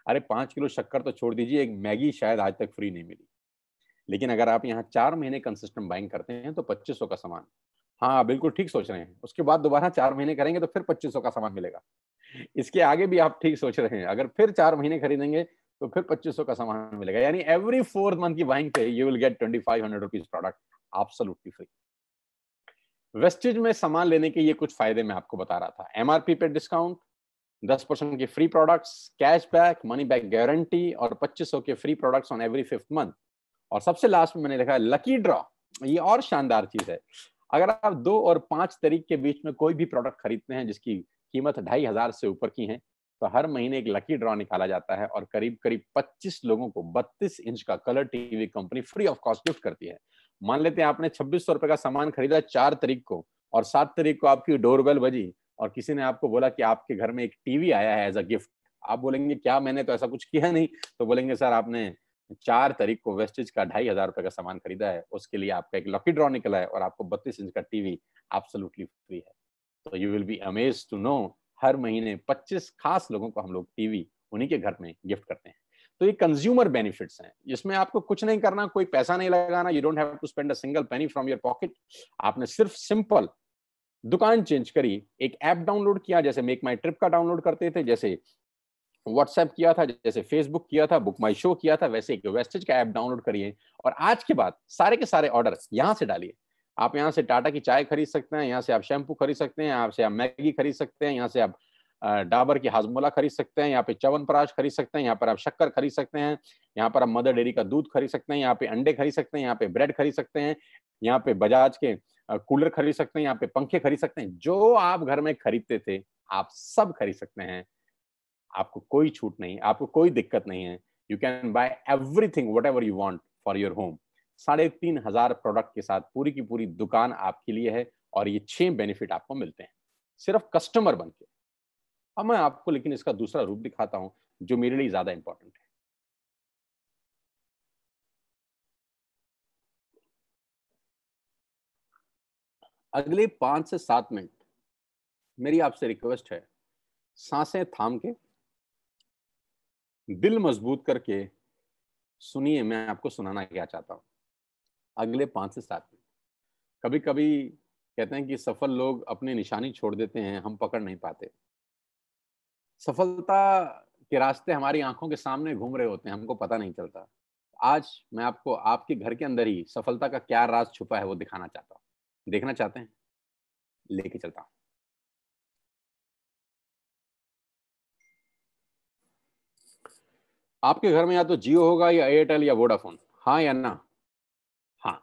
अरे पाँच किलो शक्कर तो छोड़ दीजिए एक मैगी शायद आज तक फ्री नहीं मिली लेकिन अगर आप यहाँ चार महीने कंसिस्टेंट बाइंग करते हैं तो पच्चीस का सामान हाँ बिल्कुल ठीक सोच रहे हैं उसके बाद दोबारा चार महीने करेंगे तो फिर पच्चीस का सामान मिलेगा इसके आगे भी आप ठीक सोच रहे हैं अगर फिर चार महीने खरीदेंगे तो फिर पच्चीस का सामान मिलेगा यानी एवरी फोर्थ मंथ की बाइंग पे you will get twenty five hundred rupees product absolutely free Vestige में सामान लेने के ये कुछ फायदे मैं आपको बता रहा था एमआरपी पे डिस्काउंट दस परसेंट के free products cashback money back guarantee और पच्चीस सौ के free products on every fifth month और सबसे लास्ट में मैंने लिखा लकी ड्रॉ ये और शानदार चीज है अगर आप दो और पांच तारीख के बीच में कोई भी प्रोडक्ट खरीदते हैं जिसकी कीमत ढाई हजार से ऊपर की है तो हर महीने एक लकी ड्रॉ निकाला जाता है और करीब करीब 25 लोगों को 32 इंच का colour TV company free of cost gift करती है मान लेते हैं आपने छब्बीस सौ रुपए का सामान खरीदा चार तारीख को और सात तारीख को आपकी डोरबेल बजी और किसी ने आपको बोला कि आपके घर में एक टीवी आया है एज अ गिफ्ट आप बोलेंगे क्या मैंने तो ऐसा कुछ किया नहीं तो बोलेंगे सर आपने चार तारीख को वेस्टेज का ढाई हजार रुपए का सामान खरीदा है उसके लिए आपका एक लकी ड्रॉ निकला है और आपको बत्तीस इंच का टीवी एब्सोल्युटली फ्री है तो you will be amaze to know हर महीने पच्चीस खास लोगों को हम लोग टीवी उन्हीं के घर में गिफ्ट करते हैं तो ये कंज्यूमर बेनिफिट्स हैं जिसमें आपको कुछ नहीं करना कोई पैसा नहीं लगाना you don't have to spend a single penny from your pocket आपने सिर्फ सिंपल दुकान चेंज करी एक ऐप डाउनलोड किया जैसे मेक माई ट्रिप का डाउनलोड करते थे जैसे व्हाट्सएप किया था जैसे फेसबुक किया था बुक माई शो किया था वैसे एक वेस्टेज का ऐप डाउनलोड करिए और आज के बाद सारे के सारे ऑर्डर यहाँ से डालिए आप यहाँ से टाटा की चाय खरीद सकते हैं यहाँ से आप शैम्पू खरीद सकते हैं यहाँ से आप मैगी खरीद सकते हैं यहाँ से आप डाबर की हाजमोला खरीद सकते हैं यहाँ पे चवन पराश खरीद सकते हैं यहाँ पर आप शक्कर खरीद सकते हैं यहाँ पर आप मदर डेयरी का दूध खरीद सकते हैं यहाँ पे अंडे खरीद सकते हैं यहाँ पे ब्रेड खरीद सकते हैं यहाँ पे बजाज के कूलर खरीद सकते हैं यहाँ पे पंखे खरीद सकते हैं जो आप घर में खरीदते थे आप सब खरीद सकते हैं आपको कोई छूट नहीं आपको कोई दिक्कत नहीं है you can buy everything whatever you want for your home साढ़े तीन हजार प्रोडक्ट के साथ पूरी की पूरी दुकान आपके लिए है और ये छह बेनिफिट आपको मिलते हैं सिर्फ कस्टमर बन के अब मैं आपको लेकिन इसका दूसरा रूप दिखाता हूं जो मेरे लिए ज्यादा इंपॉर्टेंट है अगले पांच से सात मिनट मेरी आपसे रिक्वेस्ट है सांसें थाम के दिल मजबूत करके सुनिए मैं आपको सुनाना क्या चाहता हूं अगले पांच से सात मिनट कभी कभी कहते हैं कि सफल लोग अपनी निशानी छोड़ देते हैं हम पकड़ नहीं पाते सफलता के रास्ते हमारी आंखों के सामने घूम रहे होते हैं हमको पता नहीं चलता आज मैं आपको आपके घर के अंदर ही सफलता का क्या राज छुपा है वो दिखाना चाहता हूँ देखना चाहते हैं लेके चलता हूँ आपके घर में या तो जियो होगा या एयरटेल या वोडाफोन हाँ या ना हाँ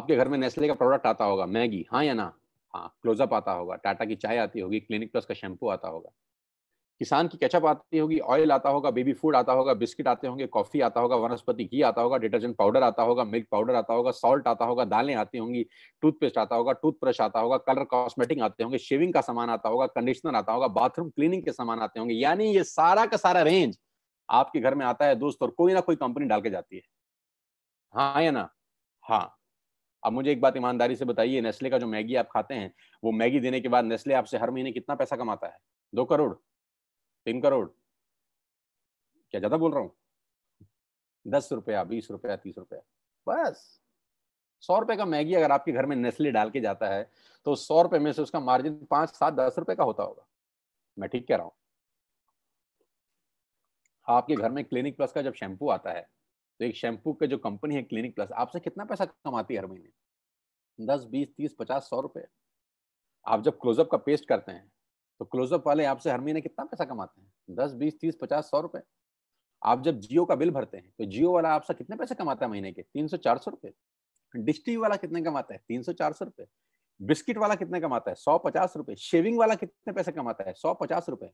आपके घर में नेस्ले का प्रोडक्ट आता होगा मैगी हाँ या ना हाँ क्लोजअप आता होगा टाटा की चाय आती होगी क्लिनिक प्लस का शैम्पू आता होगा किसान की कैचअप आती होगी ऑयल आता होगा बेबी फूड आता होगा बिस्किट आते होंगे कॉफी आता होगा वनस्पति घी आता होगा डिटर्जेंट पाउडर आता होगा मिल्क पाउडर आता होगा सॉल्ट आता होगा दालें आती होंगी टूथपेस्ट आता होगा टूथब्रश आता होगा कलर कॉस्मेटिक आते होंगे शेविंग का सामान आता होगा कंडीशनर आता होगा बाथरूम क्लीनिंग के सामान आते होंगे यानी ये सारा का सारा रेंज आपके घर में आता है दोस्त और कोई ना कोई कंपनी डाल के जाती है हाँ या ना हाँ अब मुझे एक बात ईमानदारी से बताइए नेस्ले का जो मैगी आप खाते हैं वो मैगी देने के बाद नेस्ले आपसे हर महीने कितना पैसा कमाता है दो करोड़ तीन करोड़ क्या ज्यादा बोल रहा हूँ दस रुपया बीस रुपया तीस रुपया बस सौ रुपए का मैगी अगर आपके घर में नेस्ले डाल के जाता है तो सौ रुपए में से उसका मार्जिन पांच सात दस रुपए का होता होगा मैं ठीक कह रहा हूं आपके घर में क्लिनिक प्लस का जब शैंपू आता है तो एक शैंपू का जो कंपनी है क्लिनिक प्लस आपसे कितना पैसा कमाती है हर महीने दस बीस तीस पचास सौ रुपए आप जब क्लोजअप का पेस्ट करते हैं तो क्लोजअप वाले आपसे हर महीने कितना पैसा कमाते हैं दस बीस तीस पचास सौ रुपए आप जब जियो का बिल भरते हैं तो जियो वाला आपसे कितने पैसे कमाता है महीने के तीन सौ चार सौ रुपए डिश टीवी वाला कितने कमाता है तीन सौ चार सौ रुपए बिस्किट वाला कितने कमाता है सौ पचास रुपए शेविंग वाला कितने पैसे कमाता है सौ पचास रुपए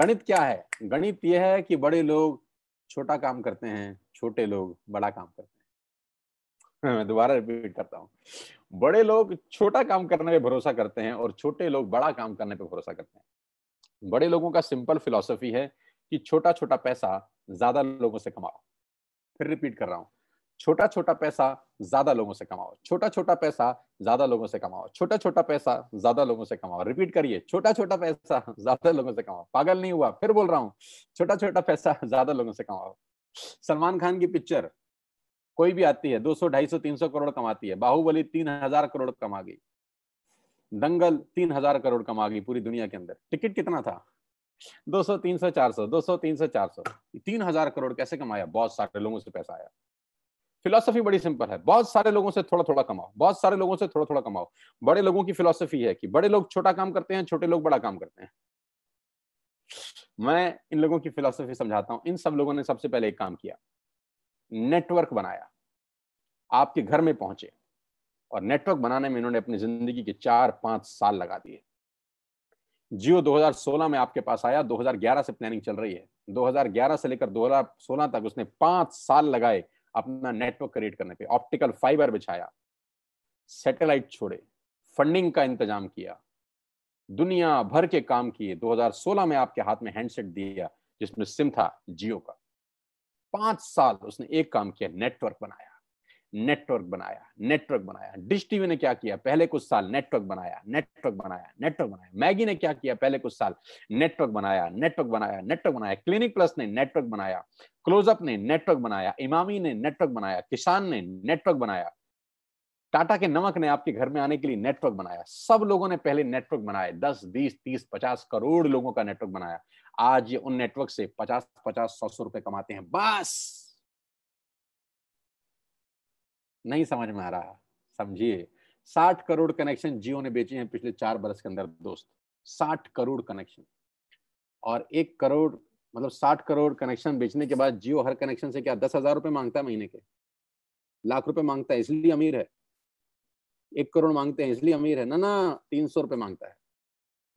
गणित क्या है गणित यह है कि बड़े लोग छोटा काम करते हैं छोटे लोग बड़ा काम करते हैं [LAUGHS] मैं दोबारा रिपीट करता हूँ बड़े लोग छोटा काम करने पे भरोसा करते हैं और छोटे लोग बड़ा काम करने पे भरोसा करते हैं बड़े लोगों का सिंपल फिलोसफी है कि छोटा छोटा पैसा ज्यादा लोगों से कमाओ फिर रिपीट कर रहा हूँ छोटा छोटा पैसा ज्यादा लोगों से कमाओ छोटा छोटा पैसा ज्यादा लोगों से कमाओ छोटा छोटा पैसा ज्यादा लोगों से कमाओ रिपीट करिए छोटा छोटा पैसा ज्यादा लोगों से कमाओ पागल नहीं हुआ फिर बोल रहा हूँ छोटा छोटा पैसा ज्यादा लोगों से कमाओ सलमान खान की पिक्चर कोई भी आती है 200 250 300 करोड़ कमाती है बाहुबली 3000 करोड़ कमा गई दंगल 3000 करोड़ कमा गई पूरी दुनिया के अंदर टिकट कितना था 200 300 400 200 300 400 3000 करोड़ कैसे कमाया बहुत सारे लोगों से पैसा आया फिलोसफी बड़ी सिंपल है बहुत सारे लोगों से थोड़ा थोड़ा कमाओ बहुत सारे लोगों से थोड़ा थोड़ा कमाओ बड़े लोगों की फिलोसफी है कि बड़े लोग छोटा काम करते हैं छोटे लोग बड़ा काम करते हैं मैं इन लोगों की फिलोसफी समझाता हूँ इन सब लोगों ने सबसे पहले एक काम किया नेटवर्क बनाया आपके घर में पहुंचे और नेटवर्क बनाने में इन्होंने अपनी जिंदगी के चार पांच साल लगा दिए जियो 2016 में आपके पास आया 2011 से प्लानिंग चल रही है 2011 से लेकर 2016 तक उसने पांच साल लगाए अपना नेटवर्क क्रिएट करने पे ऑप्टिकल फाइबर बिछाया सैटेलाइट छोड़े फंडिंग का इंतजाम किया दुनिया भर के काम किए 2016 में आपके हाथ में हैंडसेट दिया जिसमें सिम था जियो का पांच साल उसने एक काम किया नेटवर्क बनाया नेटवर्क बनाया नेटवर्क बनाया डिश टीवी ने क्या किया पहले कुछ साल नेटवर्क बनाया नेटवर्क बनाया नेटवर्क बनाया मैगी ने क्या किया पहले कुछ साल नेटवर्क बनाया नेटवर्क बनाया नेटवर्क बनाया क्लिनिक प्लस ने नेटवर्क बनाया क्लोजअप ने नेटवर्क बनाया इमामी ने नेटवर्क बनाया किसान ने नेटवर्क बनाया टाटा के नमक ने आपके घर में आने के लिए नेटवर्क बनाया सब लोगों ने पहले नेटवर्क बनाया दस बीस तीस पचास करोड़ लोगों का नेटवर्क बनाया आज ये उन नेटवर्क से पचास पचास सौ सौ रुपए कमाते हैं बस नहीं समझ में आ रहा समझिए साठ करोड़ कनेक्शन जियो ने बेचे हैं पिछले चार बरस के अंदर दोस्त साठ करोड़ कनेक्शन और एक करोड़ मतलब साठ करोड़ कनेक्शन बेचने के बाद जियो हर कनेक्शन से क्या दस हजार रुपये मांगता है महीने के लाख रुपए मांगता है इसलिए अमीर है एक करोड़ मांगते हैं इसलिए अमीर है ना ना तीन सौ रुपए मांगता है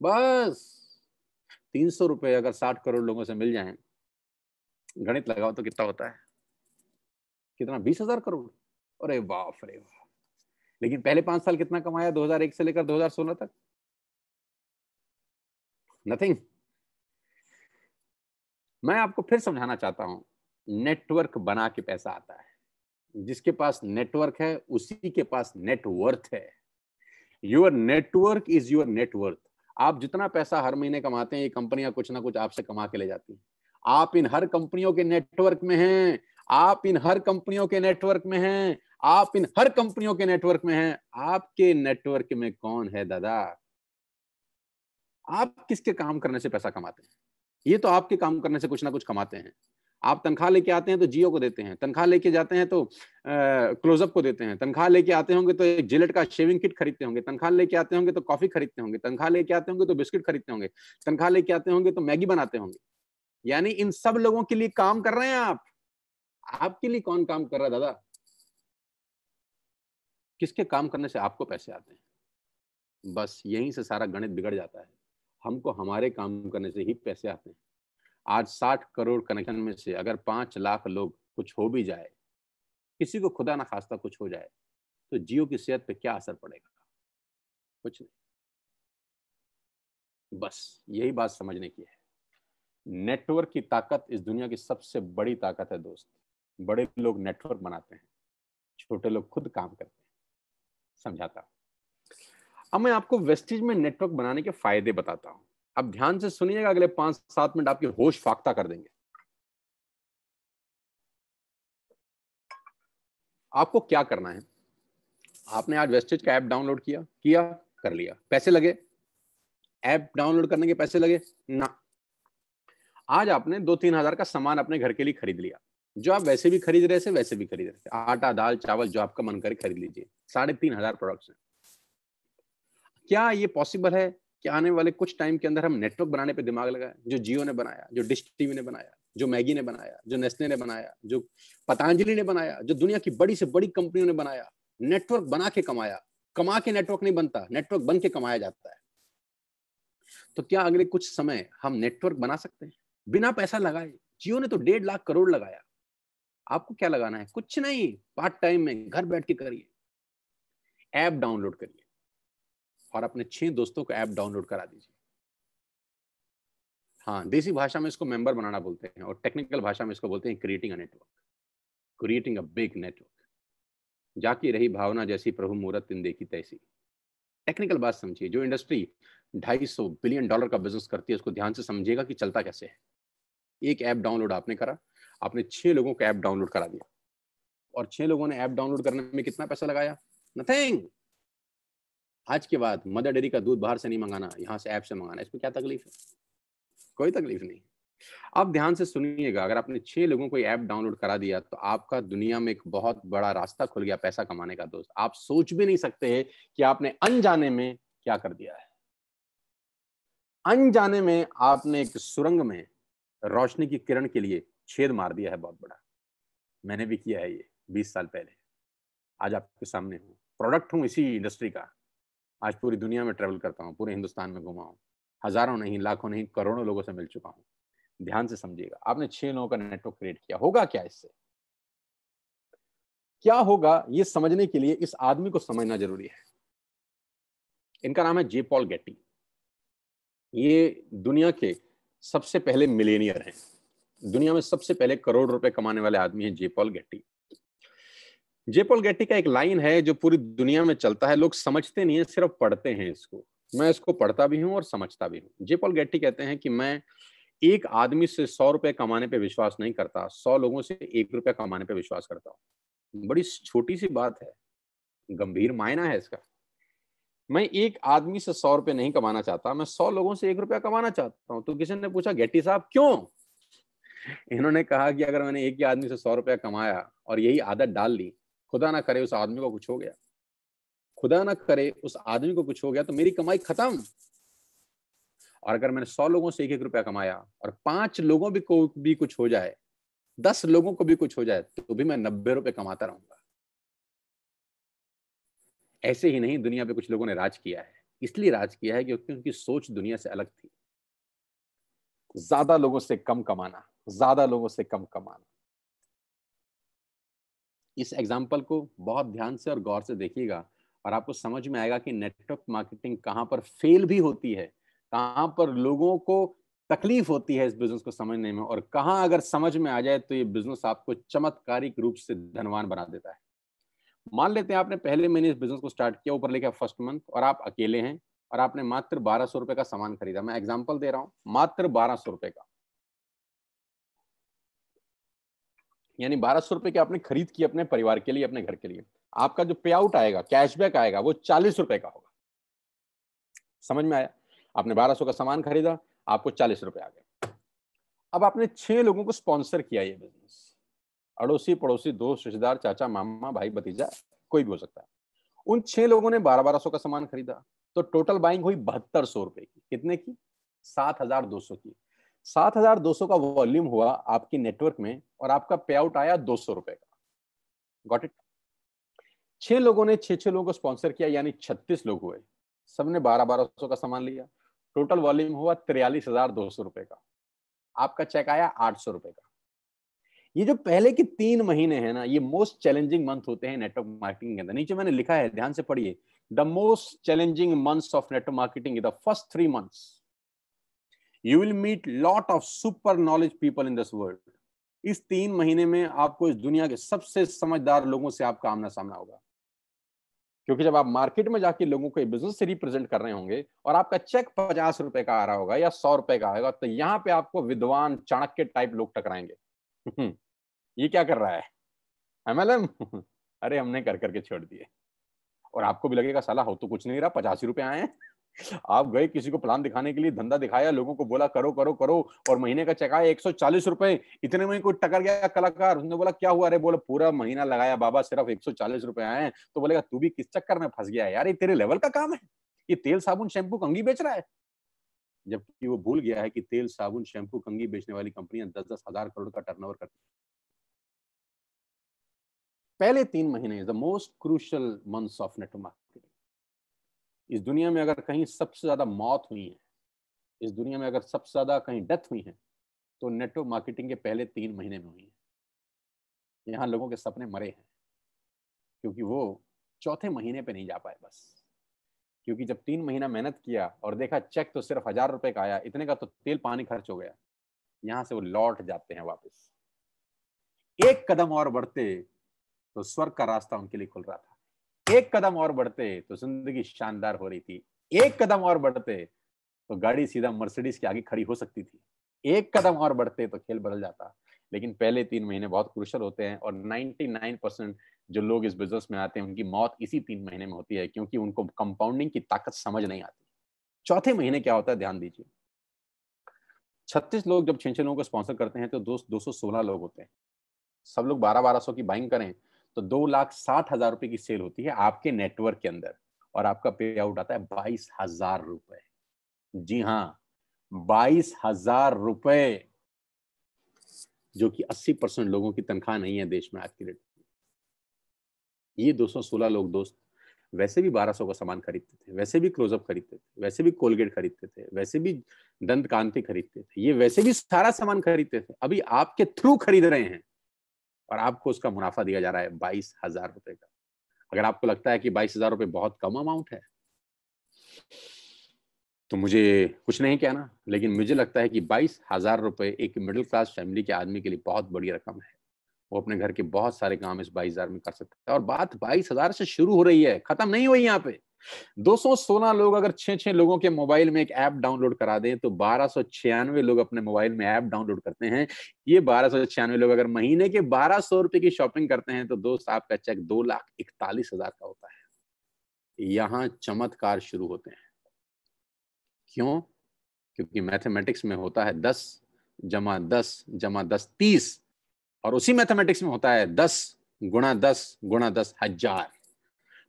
बस तीन सौ रुपये अगर साठ करोड़ लोगों से मिल जाए गणित लगाओ तो कितना होता है कितना बीस हजार करोड़ अरे वाह अरे वाह लेकिन पहले पांच साल कितना कमाया 2001 से लेकर 2016 तक नथिंग मैं आपको फिर समझाना चाहता हूं नेटवर्क बना के पैसा आता है जिसके पास नेटवर्क है उसी के पास नेटवर्थ है your network is your net worth आप जितना पैसा हर महीने कमाते हैं ये कंपनियां कुछ ना कुछ आपसे कमा के ले जाती हैं आप इन हर कंपनियों के नेटवर्क में हैं आप इन हर कंपनियों के नेटवर्क में हैं आप इन हर कंपनियों के नेटवर्क में हैं आपके नेटवर्क में कौन है दादा आप किसके काम करने से पैसा कमाते हैं ये तो आपके काम करने से कुछ ना कुछ कमाते हैं आप तनख्वाह लेके आते हैं तो जियो को देते हैं तनख्वाह लेके जाते हैं तो क्लोजअप को देते हैं तनख्वाह लेके आते होंगे तो एक जिलेट का शेविंग किट खरीदते होंगे तनख्वाह लेके आते होंगे तो कॉफी खरीदते होंगे तनख्वाह लेके आते होंगे तो बिस्किट खरीदते होंगे तनख्वाह लेके आते होंगे तो मैगी बनाते होंगे यानी इन सब लोगों के लिए काम कर रहे हैं आप आपके लिए कौन काम कर रहा है दादा किसके काम करने से आपको पैसे आते हैं बस यहीं से सारा गणित बिगड़ जाता है हमको हमारे काम करने से ही पैसे आते हैं आज साठ करोड़ कनेक्शन में से अगर पांच लाख लोग कुछ हो भी जाए किसी को खुदा ना खास्ता कुछ हो जाए तो जियो की सेहत पे क्या असर पड़ेगा कुछ नहीं बस यही बात समझने की है नेटवर्क की ताकत इस दुनिया की सबसे बड़ी ताकत है दोस्त बड़े लोग नेटवर्क बनाते हैं छोटे लोग खुद काम करते हैं समझाता हूं अब मैं आपको वेस्टेज में नेटवर्क बनाने के फायदे बताता हूँ अब ध्यान से सुनिएगा अगले पांच सात मिनट आपकी होश फाख्ता कर देंगे आपको क्या करना है आपने आज वेस्टेज का ऐप डाउनलोड किया किया कर लिया पैसे लगे ऐप डाउनलोड करने के पैसे लगे ना आज आपने दो तीन हजार का सामान अपने घर के लिए खरीद लिया जो आप वैसे भी खरीद रहे थे वैसे भी खरीद रहे थे आटा दाल चावल जो आपका मन करे खरीद लीजिए साढ़े तीन हजार प्रोडक्ट क्या ये पॉसिबल है कि आने वाले कुछ टाइम के अंदर हम नेटवर्क बनाने पे दिमाग लगाए जो जियो ने बनाया जो डिश टीवी ने बनाया जो मैगी ने बनाया जो नेस्ले ने बनाया जो पतंजलि ने बनाया जो दुनिया की बड़ी से बड़ी कंपनियों ने बनाया नेटवर्क बना के कमाया कमा के नेटवर्क नहीं बनता नेटवर्क बन के कमाया जाता है तो क्या अगले कुछ समय हम नेटवर्क बना सकते हैं बिना पैसा लगाए जियो ने तो डेढ़ लाख करोड़ लगाया आपको क्या लगाना है कुछ नहीं पार्ट टाइम में घर बैठ के करिए ऐप डाउनलोड करिए और अपने छह दोस्तों को ऐप डाउनलोड करा दीजिए हाँ देसी भाषा में इसको मेंबर बनाना बोलते हैं और टेक्निकल भाषा में इसको बोलते हैं creating a network creating a big network जाकि रही भावना जैसी प्रभु मुहूर्त दिन देखी तैसी टेक्निकल बात समझिए जो इंडस्ट्री ढाई बिलियन डॉलर का बिजनेस करती है उसको ध्यान से समझिएगा कि चलता कैसे है एक ऐप डाउनलोड आपने करा आपने छह लोगों को ऐप डाउनलोड करा दिया और छह लोगों ने ऐप डाउनलोड करने में कितना पैसा लगाया नथिंग आज के बाद मदर डेयरी का दूध बाहर से नहीं मंगाना यहाँ से ऐप से मंगाना इसमें क्या तकलीफ है कोई तकलीफ नहीं आप ध्यान से सुनिएगा अगर आपने छह लोगों को ऐप डाउनलोड करा दिया तो आपका दुनिया में एक बहुत बड़ा रास्ता खुल गया पैसा कमाने का दोस्त आप सोच भी नहीं सकते हैं कि आपने अनजाने में क्या कर दिया है अनजाने में आपने एक सुरंग में रोशनी की किरण के लिए छेद मार दिया है बहुत बड़ा मैंने भी किया है ये बीस साल पहले आज आपके सामने हूँ प्रोडक्ट हूँ इसी इंडस्ट्री का आज पूरी दुनिया में ट्रेवल करता हूँ पूरे हिंदुस्तान में घुमा हूँ हजारों नहीं लाखों नहीं करोड़ों लोगों से मिल चुका हूँ ध्यान से समझिएगा आपने छह लोगों का नेटवर्क क्रिएट किया होगा क्या इससे क्या होगा ये समझने के लिए इस आदमी को समझना जरूरी है इनका नाम है जे पॉल गेटी ये दुनिया के सबसे पहले मिलेनियर हैं दुनिया में सबसे पहले करोड़ रुपए कमाने वाले आदमी हैं J Paul Getty J Paul Getty का एक लाइन है जो पूरी दुनिया में चलता है लोग समझते नहीं है सिर्फ पढ़ते हैं इसको मैं इसको पढ़ता भी हूँ और समझता भी हूँ जेपोल गेट्टी कहते हैं कि मैं एक आदमी से सौ रुपये कमाने पर विश्वास नहीं करता सौ लोगों से एक रुपया कमाने पर विश्वास करता हूँ बड़ी छोटी सी बात है गंभीर मायना है इसका मैं एक आदमी से सौ रुपये नहीं कमाना चाहता मैं सौ लोगों से एक रुपया कमाना चाहता हूँ तो किसी ने पूछा गेट्टी साहब क्यों इन्होंने कहा कि अगर मैंने एक ही आदमी से सौ रुपया कमाया और यही आदत डाल ली खुदा ना करे उस आदमी को कुछ हो गया खुदा ना करे उस आदमी को कुछ हो गया तो मेरी कमाई खत्म और अगर मैंने सौ लोगों से एक एक रुपया कमाया और पांच लोगों भी को भी कुछ हो जाए दस लोगों को भी कुछ हो जाए तो भी मैं नब्बे रुपये कमाता रहूंगा ऐसे ही नहीं दुनिया पे कुछ लोगों ने राज किया है इसलिए राज किया है क्योंकि उनकी सोच दुनिया से अलग थी ज्यादा लोगों से कम कमाना ज्यादा लोगों से कम कमाना इस एग्जाम्पल को बहुत ध्यान से और गौर से देखिएगा और आपको समझ में आएगा कि नेटवर्क मार्केटिंग कहाँ पर फेल भी होती है कहाँ पर लोगों को तकलीफ होती है इस बिजनेस को समझने में और कहाँ अगर समझ में आ जाए तो ये बिजनेस आपको चमत्कारिक रूप से धनवान बना देता है मान लेते हैं आपने पहले महीने इस बिजनेस को स्टार्ट किया ऊपर लिखा फर्स्ट मंथ और आप अकेले हैं और आपने मात्र बारह सौ रुपए का सामान खरीदा मैं एग्जाम्पल दे रहा हूँ मात्र बारह सौ रुपए का यानी बारह सौ रुपए की आपने खरीद की अपने परिवार के लिए अपने घर के लिए आपका जो पे आउट आएगा कैशबैक आएगा वो चालीस रुपए का होगा समझ में आया आपने बारह सौ का सामान खरीदा आपको चालीस रुपए आ गए अब आपने छह लोगों को स्पॉन्सर किया ये बिजनेस अड़ोसी पड़ोसी दोस्त रिश्तेदार चाचा मामा भाई भतीजा कोई भी हो सकता है उन छह लोगों ने बारह बारह सौ का सामान खरीदा तो टोटल बाइंग हुई बहत्तर सौ रुपए की कितने की सात हजार दो सौ की 7200 का वॉल्यूम हुआ आपकी नेटवर्क में और आपका पे आउट आया दो सौ रुपए का गॉट इट छह लोगों ने छह छह लोगों को स्पॉन्सर किया यानी छत्तीस लोग हुए सबने बारह बारह सौ का सामान लिया टोटल वॉल्यूम हुआ तिरयालीस हजार दो सौ रुपए का आपका चेक आया आठ सौ रुपए का ये जो पहले के तीन महीने हैं ना ये मोस्ट चैलेंजिंग मंथ होते हैं नेटवर्क मार्केटिंग के अंदर नीचे मैंने लिखा है ध्यान से पढ़िए the most challenging months of network marketing the first three months you will meet lot of super knowledge people in this world इस तीन महीने में आपको इस दुनिया के सबसे समझदार लोगों से आपका आमना सामना होगा क्योंकि जब आप मार्केट में जाके लोगों को बिजनेस से रिप्रेजेंट कर रहे होंगे और आपका चेक पचास रुपए का आ रहा होगा या सौ रुपए का आएगा तो यहाँ पे आपको विद्वान चाणक्य टाइप लोग टकराएंगे हम्म, ये क्या कर रहा है एमएलएम [LAUGHS] अरे हमने कर करके छोड़ दिए और आपको भी लगेगा साला हो तो कुछ नहीं रहा पचास रुपए आए हैं आप गए किसी को प्लान दिखाने के लिए धंधा दिखाया लोगों को बोला करो करो करो और महीने का चेक आया एक सौ चालीस रुपए इतने में कोई टकर गया कलाकार उसने बोला क्या हुआ अरे बोले पूरा महीना लगाया बाबा सिर्फ एक सौ चालीस रुपए आए तो बोलेगा तू भी किस चक्कर में फंस गया यार ये तेरे लेवल का काम है ये तेल साबुन शैम्पू कंगी बेच रहा है जबकि वो भूल गया है कि तेल साबुन शैम्पू कंगी बेचने वाली कंपनियां दस दस हजार करोड़ का टर्नओवर करती पहले तीन महीने the most crucial months of network इस दुनिया में अगर कहीं सबसे ज़्यादा मौत हुई है इस दुनिया में अगर सबसे ज़्यादा कहीं डेथ हुई है तो नेटवर्क मार्केटिंग के पहले तीन महीने में हुई है यहाँ लोगों के सपने मरे हैं क्योंकि वो चौथे महीने पे नहीं जा पाए बस क्योंकि जब तीन महीना मेहनत किया और देखा चेक तो सिर्फ हजार रुपए का आया इतने का तो तेल पानी खर्च हो गया यहां से वो लौट जाते हैं वापस एक कदम और बढ़ते तो स्वर्ग का रास्ता उनके लिए खुल रहा था एक कदम और बढ़ते तो जिंदगी शानदार हो रही थी एक कदम और बढ़ते तो गाड़ी सीधा मर्सिडीज के आगे खड़ी हो सकती थी एक कदम और बढ़ते तो खेल बदल जाता लेकिन पहले तीन महीने बहुत क्रुशल होते हैं और 99 परसेंट जो लोग इस बिजनेस में आते हैं उनकी मौत इसी तीन महीने में होती है क्योंकि उनको कंपाउंडिंग की ताकत समझ नहीं आती चौथे महीने क्या होता है ध्यान दीजिए छत्तीस लोग जब छिंचे लोगों को स्पॉन्सर करते हैं तो दो सौ सोलह लोग होते हैं सब लोग बारह बारह सौ की बाइंग करें तो दो लाख साठ हजार रुपए की सेल होती है आपके नेटवर्क के अंदर और आपका पे आउट आता है बाईस हजार रुपए जी हाँ बाईस हजार रुपए जो कि अस्सी परसेंट लोगों की तनख्वाह नहीं है देश में आज की डेट ये 216 लोग दोस्त वैसे भी 1200 का सामान खरीदते थे वैसे भी क्लोजअप खरीदते थे वैसे भी कोलगेट खरीदते थे वैसे भी दंत कांति खरीदते थे ये वैसे भी सारा सामान खरीदते थे अभी आपके थ्रू खरीद रहे हैं और आपको उसका मुनाफा दिया जा रहा है बाईस हजार रुपए का अगर आपको लगता है कि बाईस हजार रुपए बहुत कम अमाउंट है तो मुझे कुछ नहीं कहना लेकिन मुझे लगता है कि बाईस हजार रुपए एक मिडिल क्लास फैमिली के आदमी के लिए बहुत बड़ी रकम है वो अपने घर के बहुत सारे काम इस बाईस हजार में कर सकता है और बात बाईस हजार से शुरू हो रही है खत्म नहीं हुई यहाँ पे 216 लोग अगर छह छह लोगों के मोबाइल में एक ऐप डाउनलोड करा दें तो बारह लोग अपने मोबाइल में ऐप डाउनलोड करते हैं ये बारह लोग अगर महीने के बारह सौ रुपए की शॉपिंग करते हैं तो दोस्त आपका चेक दो लाख इकतालीस हजार का होता है यहां चमत्कार शुरू होते हैं क्यों क्योंकि मैथमेटिक्स में होता है दस जमा दस जमा दस तीस और उसी मैथमेटिक्स में होता है दस गुणा दस गुणा दस हजार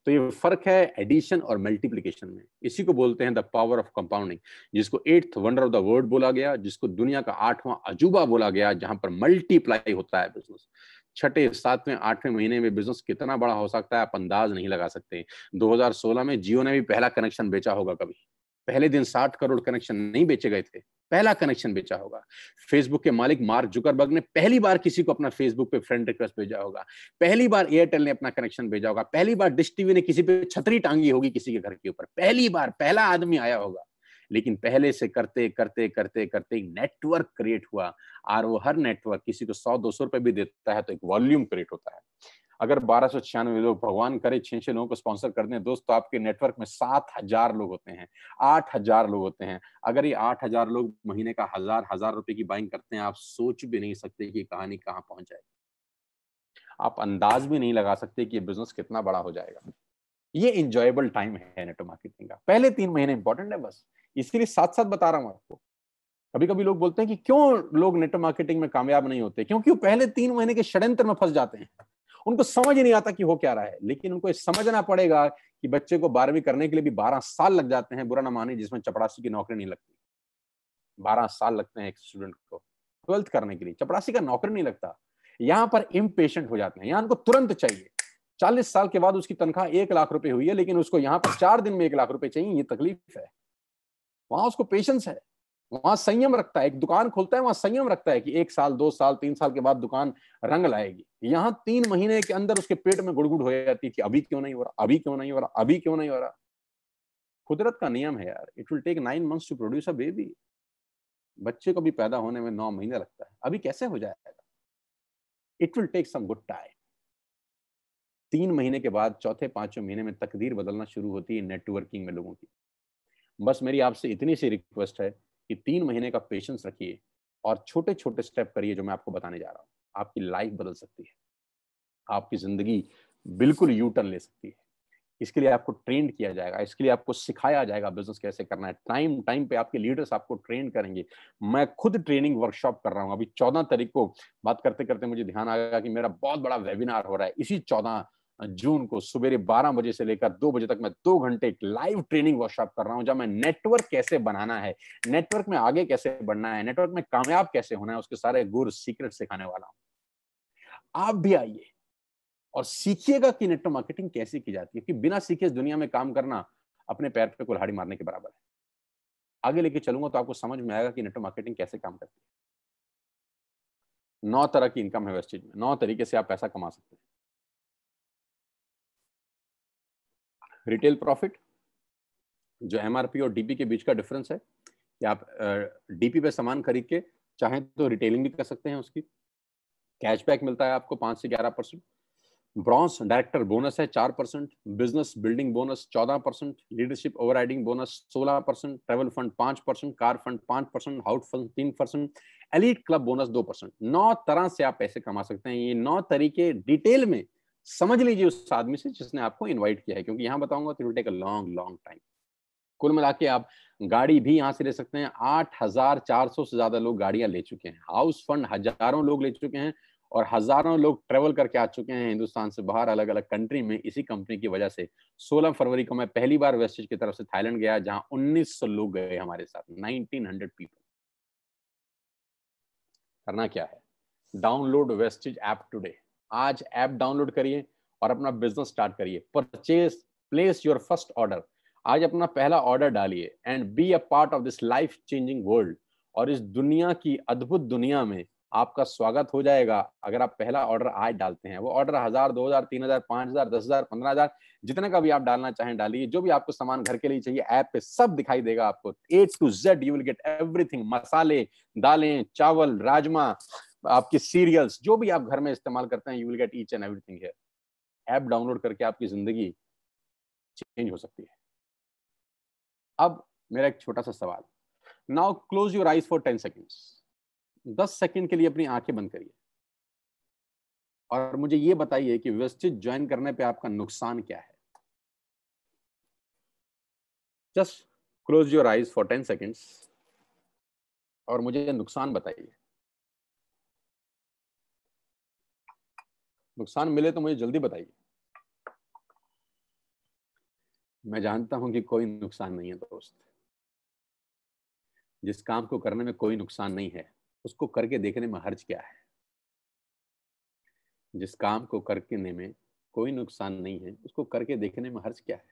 तो ये फर्क है एडिशन और मल्टीप्लीकेशन में इसी को बोलते हैं द पावर ऑफ कंपाउंडिंग जिसको eighth wonder of the world बोला गया जिसको दुनिया का आठवां अजूबा बोला गया जहां पर मल्टीप्लाई होता है बिजनेस छठे सातवें आठवें महीने में बिजनेस कितना बड़ा हो सकता है आप अंदाज नहीं लगा सकते 2016 में जियो ने भी पहला कनेक्शन बेचा होगा कभी पहले दिन साठ करोड़ कनेक्शन नहीं बेचे गए थे पहला कनेक्शन बेचा होगा फेसबुक के मालिक मार्क जुकरबर्ग ने पहली बार किसी को अपना फेसबुक पे फ्रेंड रिक्वेस्ट भेजा होगा पहली बार एयरटेल ने अपना कनेक्शन भेजा होगा पहली बार डिश टीवी ने किसी पे छतरी टांगी होगी किसी के घर के ऊपर पहली बार पहला आदमी आया होगा लेकिन पहले से करते करते करते करते एक नेटवर्क क्रिएट हुआ और वो हर नेटवर्क किसी को सौ दो सौ रुपए भी देता है तो एक वॉल्यूम क्रिएट होता है अगर बारह सौ छियानवे लोग भगवान करे छह छह लोगों को स्पॉन्सर कर दें दोस्त तो आपके नेटवर्क में सात हजार लोग होते हैं आठ हजार लोग होते हैं अगर ये आठ हजार लोग महीने का हजार हजार रुपए की बाइंग करते हैं आप सोच भी नहीं सकते कि कहानी कहाँ पहुंच जाएगी आप अंदाज भी नहीं लगा सकते कि बिजनेस कितना बड़ा हो जाएगा ये इंजॉयबल टाइम है नेटो मार्केटिंग का पहले तीन महीने इंपॉर्टेंट है बस इसीलिए साथ साथ बता रहा हूं आपको कभी कभी लोग बोलते हैं कि क्यों लोग नेटो मार्केटिंग में कामयाब नहीं होते क्योंकि वो पहले तीन महीने के षड्यंत्र में फंस जाते हैं उनको समझ ही नहीं आता कि हो क्या रहा है लेकिन उनको समझना पड़ेगा कि बच्चे को बारहवीं करने के लिए भी बारह साल लग जाते हैं बुरा ना माने जिसमें चपरासी की नौकरी नहीं लगती बारह साल लगते हैं एक स्टूडेंट को ट्वेल्थ करने के लिए चपरासी का नौकरी नहीं लगता यहाँ पर इम्पेशेंट हो जाते हैं यहाँ उनको तुरंत चाहिए चालीस साल के बाद उसकी तनख्वाह एक लाख रुपए हुई है लेकिन उसको यहाँ पर चार दिन में एक लाख रुपए चाहिए ये तकलीफ है वहां उसको पेशेंस है वहां संयम रखता है एक दुकान खोलता है वहां संयम रखता है कि एक साल दो साल तीन साल के बाद दुकान रंग लाएगी यहाँ तीन महीने के अंदर उसके पेट में गुड़गुड़ हो जाती है कि अभी क्यों नहीं हो रहा अभी क्यों नहीं हो रहा अभी क्यों नहीं हो रहा कुदरत का नियम है यार it will take nine months to produce a baby बच्चे को भी पैदा होने में नौ महीने लगता है अभी कैसे हो जाएगा it will take some good time तीन महीने के बाद चौथे पांचवें महीने में तकदीर बदलना शुरू होती है नेटवर्किंग में लोगों की बस मेरी आपसे इतनी सी रिक्वेस्ट है कि तीन महीने का पेशेंस रखिए और छोटे छोटे स्टेप करिए जो मैं आपको बताने जा रहा हूँ आपकी लाइफ बदल सकती है आपकी जिंदगी बिल्कुल यू टर्न ले सकती है इसके लिए आपको ट्रेन किया जाएगा इसके लिए आपको सिखाया जाएगा बिजनेस कैसे करना है टाइम टाइम पे आपके लीडर्स आपको ट्रेन करेंगे मैं खुद ट्रेनिंग वर्कशॉप कर रहा हूँ अभी चौदह तारीख को बात करते करते मुझे ध्यान आ गया कि मेरा बहुत बड़ा वेबिनार हो रहा है इसी चौदह जून को सवेरे 12 बजे से लेकर 2 बजे तक मैं दो घंटे एक लाइव ट्रेनिंग वर्कशॉप कर रहा हूँ जहां मैं नेटवर्क कैसे बनाना है नेटवर्क में आगे कैसे बढ़ना है नेटवर्क में कामयाब कैसे होना है उसके सारे गुर सीक्रेट सिखाने वाला हूँ आप भी आइए और सीखिएगा कि नेटवर्क मार्केटिंग कैसे की जाती है कि बिना सीखे दुनिया में काम करना अपने पैर पर कुल्हाड़ी मारने के बराबर है आगे लेके चलूंगा तो आपको समझ में आएगा कि नेटवर्क मार्केटिंग कैसे काम करती है नौ तरह की इनकम है वेस्टेज में नौ तरीके से आप पैसा कमा सकते हैं रिटेल प्रॉफिट जो एमआरपी और डीपी के बीच का डिफरेंस है कि आप डीपी पे सामान खरीद के चाहे तो रिटेलिंग भी कर सकते हैं उसकी कैशबैक मिलता है आपको पांच से ग्यारह परसेंट ब्रॉन्स डायरेक्टर बोनस है चार परसेंट बिजनेस बिल्डिंग बोनस चौदह परसेंट लीडरशिप ओवरराइडिंग बोनस सोलह परसेंट ट्रेवल फंड पांच परसेंट कार फंड पांच परसेंट हाउट फंड तीन परसेंट एलिट क्लब बोनस दो परसेंट नौ तरह से आप पैसे कमा सकते हैं ये नौ तरीके डिटेल में समझ लीजिए उस आदमी से जिसने आपको इनवाइट किया है क्योंकि यहाँ बताऊंगा तो take a long long time कुल मिला के आप गाड़ी भी यहाँ से ले सकते हैं आठ हजार चार सौ से ज्यादा लोग गाड़ियां ले चुके हैं हाउस फंड हजारों लोग ले चुके हैं और हजारों लोग ट्रेवल करके आ चुके हैं हिंदुस्तान से बाहर अलग अलग कंट्री में इसी कंपनी की वजह से 16 फरवरी को मैं पहली बार वेस्टेज की तरफ से थाईलैंड गया जहां 1900 लोग गए हमारे साथ 1900 पीपल करना क्या है डाउनलोड वेस्टेज ऐप टुडे आज ऐप डाउनलोड करिए और अपना बिजनेस स्टार्ट करिए purchase place your first order आज अपना पहला ऑर्डर डालिए and be a part of this life changing world और इस दुनिया की अद्भुत दुनिया में आपका स्वागत हो जाएगा अगर आप पहला ऑर्डर आज डालते हैं वो ऑर्डर हजार दो हजार तीन हजार पांच हजार दस हजार पंद्रह हजार जितने का भी आप डालना चाहें डालिए जो भी आपको सामान घर के लिए चाहिए ऐप पे सब दिखाई देगा आपको A to Z you will get everything मसाले दालें चावल राजमा आपके सीरियल्स जो भी आप घर में इस्तेमाल करते हैं you will get each and everything here app download करके आपकी जिंदगी चेंज हो सकती है अब मेरा एक छोटा सा सवाल now close your eyes for ten seconds दस सेकेंड के लिए अपनी आंखें बंद करिए और मुझे ये बताइए कि व्यवस्थित ज्वाइन करने पे आपका नुकसान क्या है just close your eyes for ten seconds और मुझे नुकसान बताइए नुकसान मिले तो मुझे जल्दी बताइए मैं जानता हूं कि कोई नुकसान नहीं है दोस्त जिस काम को करने में कोई नुकसान नहीं है उसको करके देखने में हर्ज क्या है जिस काम को करने में कोई नुकसान नहीं है उसको करके देखने में हर्ज क्या है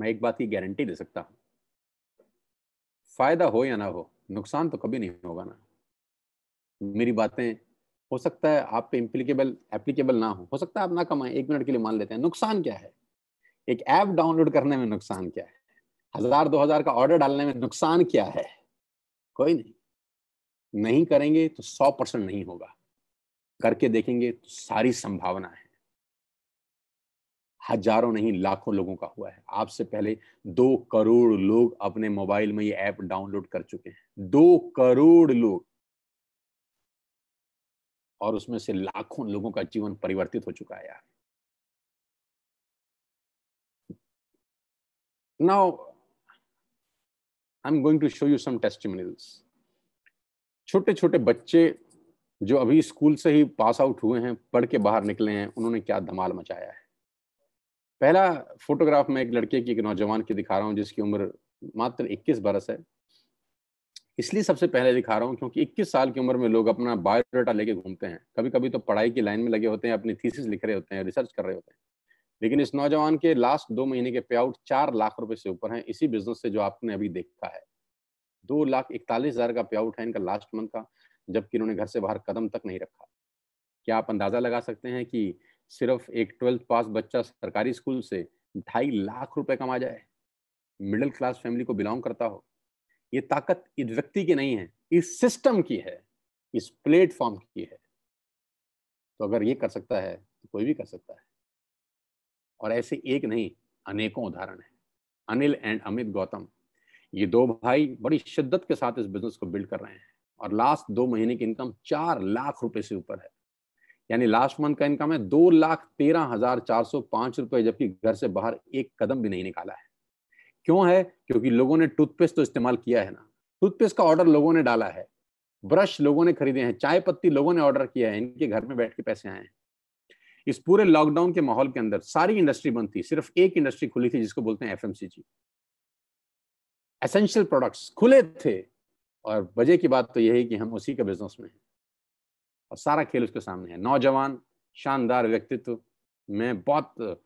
मैं एक बात की गारंटी दे सकता हूं फायदा हो या ना हो नुकसान तो कभी नहीं होगा ना मेरी बातें हो सकता है आप पे इम्प्लीकेबल एप्लीकेबल ना हो हो सकता है आप ना कमाएं एक मिनट के लिए मान लेते हैं नुकसान क्या है एक ऐप डाउनलोड करने में नुकसान क्या है हजार दो हजार का ऑर्डर डालने में नुकसान क्या है कोई नहीं नहीं करेंगे तो सौ परसेंट नहीं होगा करके देखेंगे तो सारी संभावना है हजारों नहीं लाखों लोगों का हुआ है आपसे पहले दो करोड़ लोग अपने मोबाइल में ये ऐप डाउनलोड कर चुके हैं दो करोड़ लोग और उसमें से लाखों लोगों का जीवन परिवर्तित हो चुका है यार now I am going to show you some testimonials छोटे छोटे बच्चे जो अभी स्कूल से ही पास आउट हुए हैं पढ़ के बाहर निकले हैं उन्होंने क्या धमाल मचाया है पहला फोटोग्राफ में एक लड़के की एक नौजवान की दिखा रहा हूँ जिसकी उम्र मात्र 21 बरस है इसलिए सबसे पहले दिखा रहा हूँ क्योंकि 21 साल की उम्र में लोग अपना बायोडाटा लेके घूमते हैं कभी कभी तो पढ़ाई की लाइन में लगे होते हैं अपनी थीसिस लिख रहे होते हैं रिसर्च कर रहे होते हैं लेकिन इस नौजवान के लास्ट दो महीने के पे आउट चार लाख रुपए से ऊपर हैं इसी बिजनेस से जो आपने अभी देखा है दो लाख इकतालीस हजार का पे आउट है इनका लास्ट मंथ का जबकि इन्होंने घर से बाहर कदम तक नहीं रखा क्या आप अंदाजा लगा सकते हैं कि सिर्फ एक ट्वेल्थ पास बच्चा सरकारी स्कूल से ढाई लाख रुपए कमा जाए मिडिल क्लास फैमिली को बिलोंग करता हो ये ताकत इस व्यक्ति की नहीं है इस सिस्टम की है इस प्लेटफॉर्म की है तो अगर ये कर सकता है तो कोई भी कर सकता है और ऐसे एक नहीं अनेकों उदाहरण हैं अनिल एंड अमित गौतम ये दो भाई बड़ी शिद्दत के साथ इस बिजनेस को बिल्ड कर रहे हैं और लास्ट दो महीने की इनकम चार लाख रुपए से ऊपर है यानी लास्ट मंथ का इनकम है दो लाख तेरह हजार चार सौ पांच रुपए जबकि घर से बाहर एक कदम भी नहीं निकाला है क्यों है क्योंकि लोगों ने टूथपेस्ट तो इस्तेमाल किया है ना टूथपेस्ट का ऑर्डर लोगों ने डाला है ब्रश लोगों ने खरीदे हैं चाय पत्ती लोगों ने ऑर्डर किया है इनके घर में बैठ के पैसे आए हैं इस पूरे लॉकडाउन के माहौल के अंदर सारी इंडस्ट्री बंद थी सिर्फ एक इंडस्ट्री खुली थी जिसको बोलते हैं एफ एसेंशियल प्रोडक्ट्स खुले थे और वजह की बात तो यही कि हम उसी के बिजनेस में हैं और सारा खेल उसके सामने है नौजवान शानदार व्यक्तित्व मैं बहुत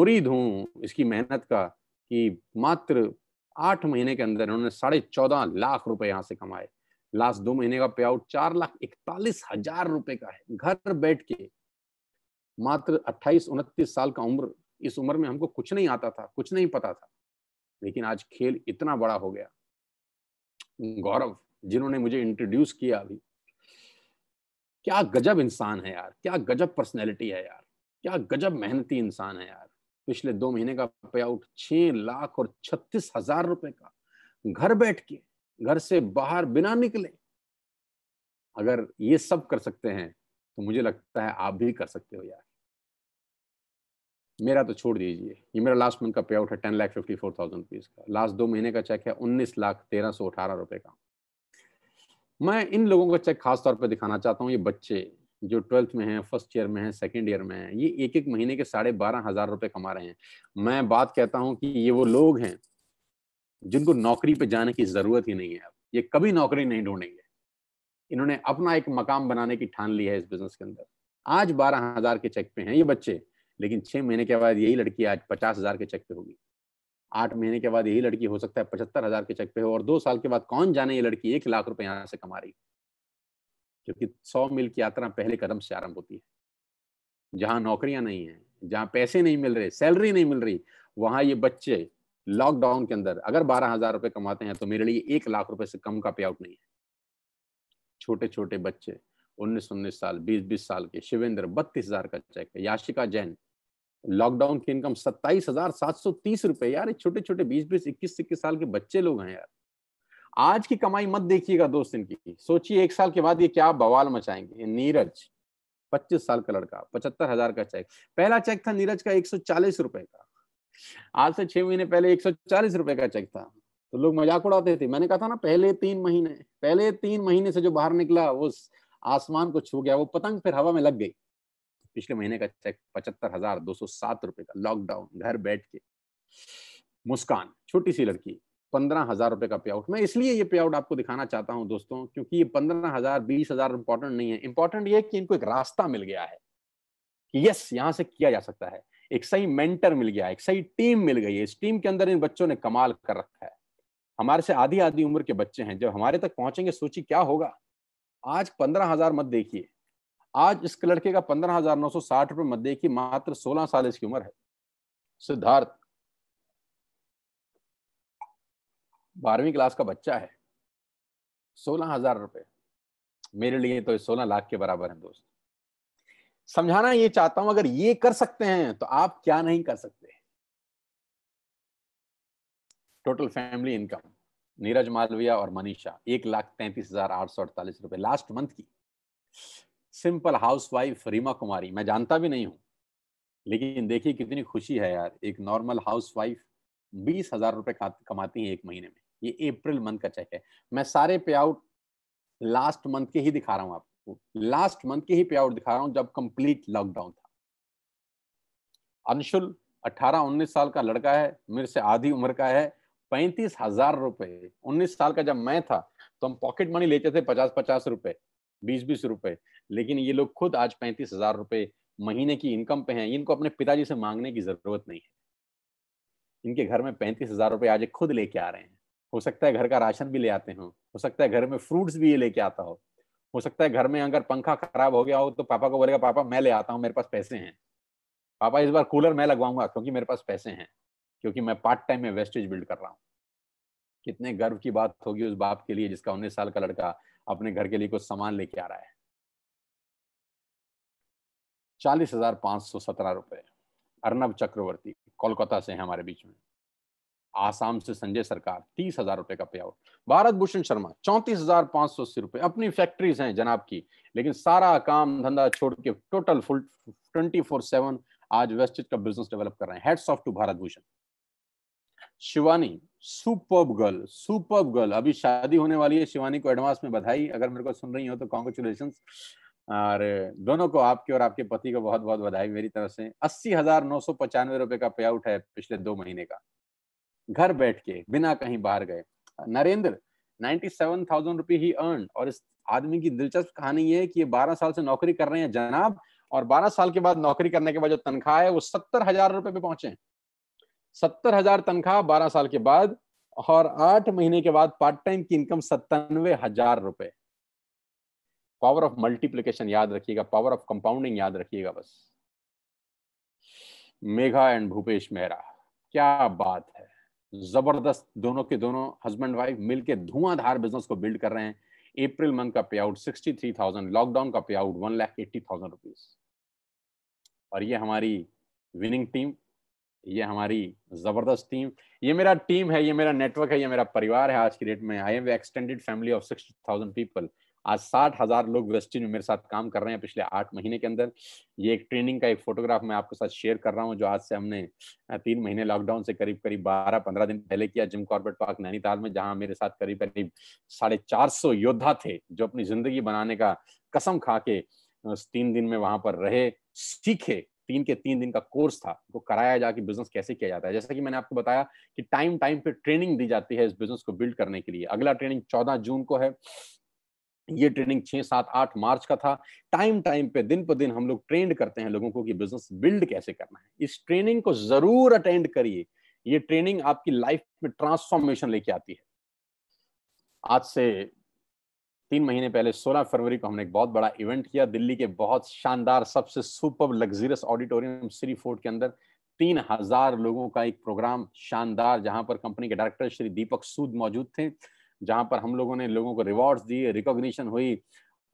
मुरीद हूँ इसकी मेहनत का कि मात्र आठ महीने के अंदर उन्होंने साढ़े चौदह लाख रुपए यहाँ से कमाए लास्ट दो महीने का पे आउट चार लाख इकतालीस हजार रुपए का है घर बैठ के मात्र अट्ठाईस उनतीस साल का उम्र इस उम्र में हमको कुछ नहीं आता था कुछ नहीं पता था लेकिन आज खेल इतना बड़ा हो गया गौरव जिन्होंने मुझे इंट्रोड्यूस किया अभी क्या गजब इंसान है यार क्या गजब पर्सनैलिटी है यार क्या गजब मेहनती इंसान है यार पिछले दो महीने का पे आउट छह लाख और छत्तीस हजार रुपए का घर बैठ के घर से बाहर बिना निकले अगर ये सब कर सकते हैं तो मुझे लगता है आप भी कर सकते हो यार मेरा तो छोड़ दीजिए ये मेरा लास्ट मंथ का पे आउट है ten lakh fifty four thousand rupees का लास्ट दो महीने का चेक है उन्नीस लाख तेरह सौ अठारह रुपए का मैं इन लोगों का चेक खास तौर पर दिखाना चाहता हूँ ये बच्चे जो ट्वेल्थ में है फर्स्ट ईयर में है सेकेंड ईयर में है ये एक एक महीने के साढ़े बारह हजार रुपए कमा रहे हैं मैं बात कहता हूँ कि ये वो लोग हैं जिनको नौकरी पे जाने की जरूरत ही नहीं है ये कभी नौकरी नहीं ढूंढेंगे इन्होंने अपना एक मकाम बनाने की ठान ली है इस बिजनेस के अंदर आज बारह हजार के चेक पे हैं ये बच्चे लेकिन छह महीने के बाद यही लड़की आज पचास हजार के चेक पे होगी आठ महीने के बाद यही लड़की हो सकता है पचहत्तर हजार के चेक पे हो और दो साल के बाद कौन जाने ये लड़की एक लाख रुपए यहाँ से कमा रही क्योंकि सौ मील की यात्रा पहले कदम से आरंभ होती है जहाँ नौकरियां नहीं है जहाँ पैसे नहीं मिल रहे सैलरी नहीं मिल रही वहां ये बच्चे लॉकडाउन के अंदर अगर बारह हजार रुपये कमाते हैं तो मेरे लिए एक लाख रुपए से कम का पे आउट नहीं है छोटे छोटे बच्चे उन्नीस उन्नीस साल बीस बीस साल के शिवेंद्र बत्तीस हजार का चेक है याशिका जैन लॉकडाउन की इनकम सत्ताईस हजार सात सौ तीस रुपए यार छोटे छोटे बीस बीस इक्कीस इक्कीस साल के बच्चे लोग हैं यार आज की कमाई मत देखिएगा दोस्त इनकी सोचिए एक साल के बाद ये क्या बवाल मचाएंगे नीरज पच्चीस साल का लड़का पचहत्तर हजार का चेक पहला चेक था नीरज का एक सौ चालीस रुपए का आज से छह महीने पहले एक सौ चालीस रुपए का चेक था तो लोग मजाक उड़ाते थे मैंने कहा था ना पहले तीन महीने पहले तीन महीने से जो बाहर निकला वो आसमान को छू गया वो पतंग फिर हवा में लग गई पिछले महीने का चेक पचहत्तर हजार दो सौ सात रुपए का लॉकडाउन घर बैठ के मुस्कान छोटी सी लड़की पंद्रह हजार रुपए का पे आउट मैं इसलिए ये पे आउट आपको दिखाना चाहता हूं दोस्तों क्योंकि ये पंद्रह हजार बीस हजार इंपॉर्टेंट नहीं है इंपॉर्टेंट ये कि इनको एक रास्ता मिल गया है कि यस यहां से किया जा सकता है एक सही मेंटर मिल गया एक सही टीम मिल गई है इस टीम के अंदर इन बच्चों ने कमाल कर रखा है हमारे से आधी आधी उम्र के बच्चे हैं जब हमारे तक पहुंचेंगे सोचिए क्या होगा आज पंद्रह हजार मत देखिए आज इस लड़के का पंद्रह हजार नौ सौ साठ रुपये मत देखिए मात्र सोलह साल इसकी उम्र है सिद्धार्थ बारहवीं क्लास का बच्चा है सोलह हजार रुपये मेरे लिए तो सोलह लाख के बराबर है दोस्त समझाना ये चाहता हूं अगर ये कर सकते हैं तो आप क्या नहीं कर सकते total family income Neeraj Malviya और मनीषा एक लाख तैंतीस हजार आठ सौ अड़तालीस रुपए लास्ट मंथ की simple housewife Reema Kumari मैं जानता भी नहीं हूं लेकिन देखिए कितनी खुशी है यार एक नॉर्मल हाउस वाइफ बीस हजार रुपए कमाती है एक महीने में ये अप्रैल मंथ का चेक है मैं सारे पे आउट लास्ट मंथ के ही दिखा रहा हूँ आपको लास्ट मंथ के ही पे आउट दिखा रहा हूँ जब कंप्लीट लॉकडाउन था अंशुल 18-19 साल का लड़का है मेरे से आधी उम्र का है पैंतीस हजार रुपए उन्नीस साल का जब मैं था तो हम पॉकेट मनी लेते थे पचास पचास रुपए बीस बीस रुपए लेकिन ये लोग खुद आज पैंतीस हजार रुपए महीने की इनकम पे हैं इनको अपने पिताजी से मांगने की जरूरत नहीं है इनके घर में पैंतीस हजार रुपए आज खुद लेके आ रहे हैं हो सकता है घर का राशन भी ले आते हो हो सकता है घर में फ्रूट्स भी ये लेके आता हो हो सकता है घर में अगर पंखा खराब हो गया हो तो पापा को बोलेगा पापा मैं ले आता हूँ मेरे पास पैसे हैं पापा इस बार कूलर मैं लगवाऊंगा क्योंकि मेरे पास पैसे हैं क्योंकि मैं पार्ट टाइम में वेस्टेज बिल्ड कर रहा हूँ कितने गर्व की बात होगी उस बाप के लिए जिसका उन्नीस साल का लड़का अपने घर के लिए कुछ सामान लेके आ रहा है चालीस हजार पांच सौ सत्रह रुपए अर्नब चक्रवर्ती कोलकाता से है हमारे बीच में आसाम से संजय सरकार तीस हजार रुपए का पे आउट भारत भूषण शर्मा चौंतीस हजार पांच सौ अस्सी रुपए अपनी फैक्ट्रीज हैं जनाब की लेकिन सारा काम धंधा छोड़ के total full twenty four seven आज वेस्टेज का बिजनेस डेवलप कर रहे हैं heads off to Bharat Bhushan Shivani super girl super girl अभी शादी होने वाली है शिवानी को एडवांस में बधाई अगर मेरे को सुन रही हो तो कॉन्ग्रेचुलेशन और दोनों को आपके और आपके पति को बहुत बहुत बधाई मेरी तरफ से अस्सी हजार नौ सौ पचानवे रुपए का पे आउट है पिछले दो महीने का घर बैठ के बिना कहीं बाहर गए Narendra ninety seven thousand rupee ही अर्न और इस आदमी की दिलचस्प कहानी ये है कि ये बारह साल से नौकरी कर रहे हैं जनाब और बारह साल के बाद नौकरी करने के बाद जो तनख्वाह है वो सत्तर हजार रुपए पे पहुंचे सत्तर हजार तनख्वाह बारह साल के बाद और आठ महीने के बाद पार्ट टाइम की इनकम सत्तानवे हजार रुपए पावर ऑफ मल्टीप्लीकेशन याद रखिएगा पावर ऑफ कंपाउंडिंग याद रखिएगा बस मेघा एंड भूपेश मेहरा क्या बात है जबरदस्त दोनों के दोनों हस्बैंड वाइफ मिलकर धुआंधार बिजनेस को बिल्ड कर रहे हैं अप्रैल मंथ का pay out sixty three thousand lockdown का pay out one lakh eighty thousand rupees और ये हमारी विनिंग टीम ये हमारी जबरदस्त टीम ये मेरा टीम है ये मेरा नेटवर्क है ये मेरा परिवार है आज की डेट में I am extended family of sixty thousand people आज साठ हजार लोग वेस्टिन में मेरे साथ काम कर रहे हैं पिछले आठ महीने के अंदर ये एक ट्रेनिंग का एक फोटोग्राफ मैं आपके साथ शेयर कर रहा हूँ जो आज से हमने तीन महीने लॉकडाउन से करीब करीब बारह पंद्रह दिन पहले किया जिम कॉर्बेट पार्क नैनीताल में जहाँ मेरे साथ करीब करीब साढ़े चार सौ योद्धा थे जो अपनी जिंदगी बनाने का कसम खा के उस तीन दिन में वहां पर रहे सीखे तीन के तीन दिन का कोर्स था वो कराया जाके बिजनेस कैसे किया जाता है जैसा कि मैंने आपको बताया कि टाइम टाइम पे ट्रेनिंग दी जाती है इस बिजनेस को बिल्ड करने के लिए अगला ट्रेनिंग 14 जून को है ये ट्रेनिंग छह सात आठ मार्च का था टाइम टाइम पे दिन पर दिन हम लोग ट्रेंड करते हैं लोगों को कि बिजनेस बिल्ड कैसे करना है इस ट्रेनिंग को जरूर अटेंड करिए ये ट्रेनिंग आपकी लाइफ में ट्रांसफॉर्मेशन लेके आती है आज से तीन महीने पहले 16 फरवरी को हमने एक बहुत बड़ा इवेंट किया दिल्ली के बहुत शानदार सबसे super luxurious auditorium Siri Fort के अंदर तीन हजार लोगों का एक प्रोग्राम शानदार जहां पर कंपनी के डायरेक्टर श्री दीपक सूद मौजूद थे जहाँ पर हम लोगों ने लोगों को रिवॉर्ड्स दिए रिकॉग्निशन हुई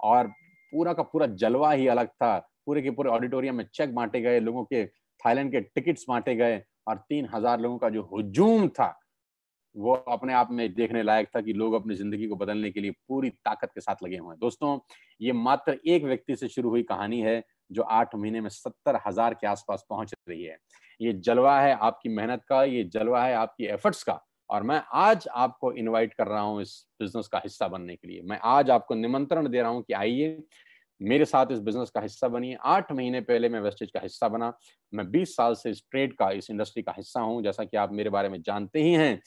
और पूरा का पूरा जलवा ही अलग था पूरे के पूरे ऑडिटोरियम में चेक बांटे गए लोगों के थाईलैंड के टिकट्स बांटे गए और तीन हजार लोगों का जो हजूम था वो अपने आप में देखने लायक था कि लोग अपनी जिंदगी को बदलने के लिए पूरी ताकत के साथ लगे हुए हैं दोस्तों ये मात्र एक व्यक्ति से शुरू हुई कहानी है जो आठ महीने में सत्तर हजार के आसपास पहुंच रही है ये जलवा है आपकी मेहनत का ये जलवा है आपकी एफर्ट्स का और मैं आज आपको इनवाइट कर रहा हूं इस बिजनेस का हिस्सा बनने के लिए मैं आज आपको निमंत्रण दे रहा हूं कि आइए मेरे साथ इस बिजनेस का हिस्सा बनिए आठ महीने पहले मैं वेस्टेज का हिस्सा बना मैं बीस साल से इस ट्रेड का इस इंडस्ट्री का हिस्सा हूं जैसा कि आप मेरे बारे में जानते ही हैं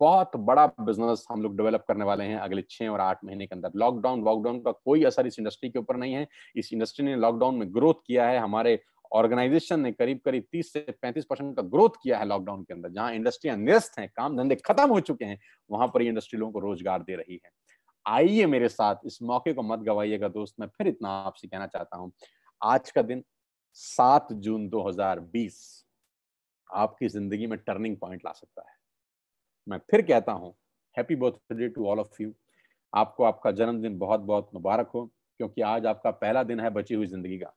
बहुत बड़ा बिजनेस हम लोग डेवलप करने वाले हैं अगले छह और आठ महीने के अंदर लॉकडाउन लॉकडाउन का कोई असर इस इंडस्ट्री के ऊपर नहीं है इस इंडस्ट्री ने लॉकडाउन में ग्रोथ किया है हमारे ऑर्गेनाइजेशन ने करीब करीब 30 से 35 परसेंट का ग्रोथ किया है लॉकडाउन के अंदर जहां इंडस्ट्रियां निरस्त हैं काम धंधे खत्म हो चुके हैं वहां पर इंडस्ट्री लोगों को रोजगार दे रही है आइए मेरे साथ इस मौके को मत गवाइएगा दोस्त मैं फिर इतना आपसे कहना चाहता हूं आज का दिन सात जून 2020 आपकी जिंदगी में टर्निंग पॉइंट ला सकता है मैं फिर कहता हूं happy birthday to all of you आपको आपका जन्मदिन बहुत बहुत मुबारक हो क्योंकि आज आपका पहला दिन है बची हुई जिंदगी का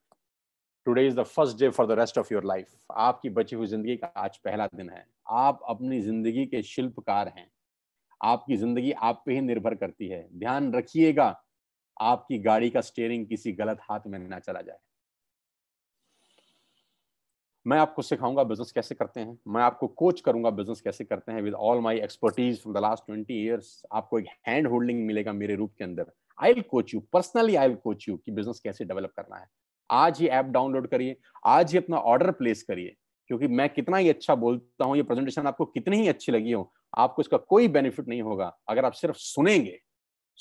today is the first day for the rest of your life आपकी बची हुई जिंदगी का आज पहला दिन है आप अपनी जिंदगी के शिल्पकार हैं आपकी जिंदगी आप पे ही निर्भर करती है ध्यान रखिएगा आपकी गाड़ी का स्टेयरिंग किसी गलत हाथ में ना चला जाए मैं आपको सिखाऊंगा बिजनेस कैसे करते हैं मैं आपको कोच करूंगा बिजनेस कैसे करते हैं with all my expertise from the last twenty years आपको एक हैंड होल्डिंग मिलेगा मेरे रूप के अंदर I will coach you personally I will coach you कि बिजनेस कैसे डेवलप करना है आज ही ऐप डाउनलोड करिए आज ही अपना ऑर्डर प्लेस करिए क्योंकि मैं कितना ही अच्छा बोलता हूँ ये प्रेजेंटेशन आपको कितनी ही अच्छी लगी हो आपको इसका कोई बेनिफिट नहीं होगा अगर आप सिर्फ सुनेंगे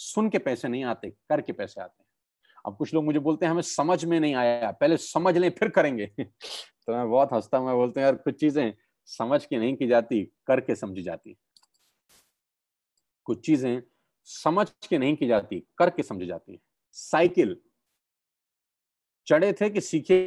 सुन के पैसे नहीं आते करके पैसे आते हैं अब कुछ लोग मुझे बोलते हैं हमें समझ में नहीं आया पहले समझ लें फिर करेंगे [LAUGHS] तो मैं बहुत हंसता हूँ मैं बोलते हैं यार कुछ चीजें समझ के नहीं की जाती करके समझी जाती कुछ चीजें समझ के नहीं की जाती करके समझी जाती है साइकिल चढ़े थे कि सीखे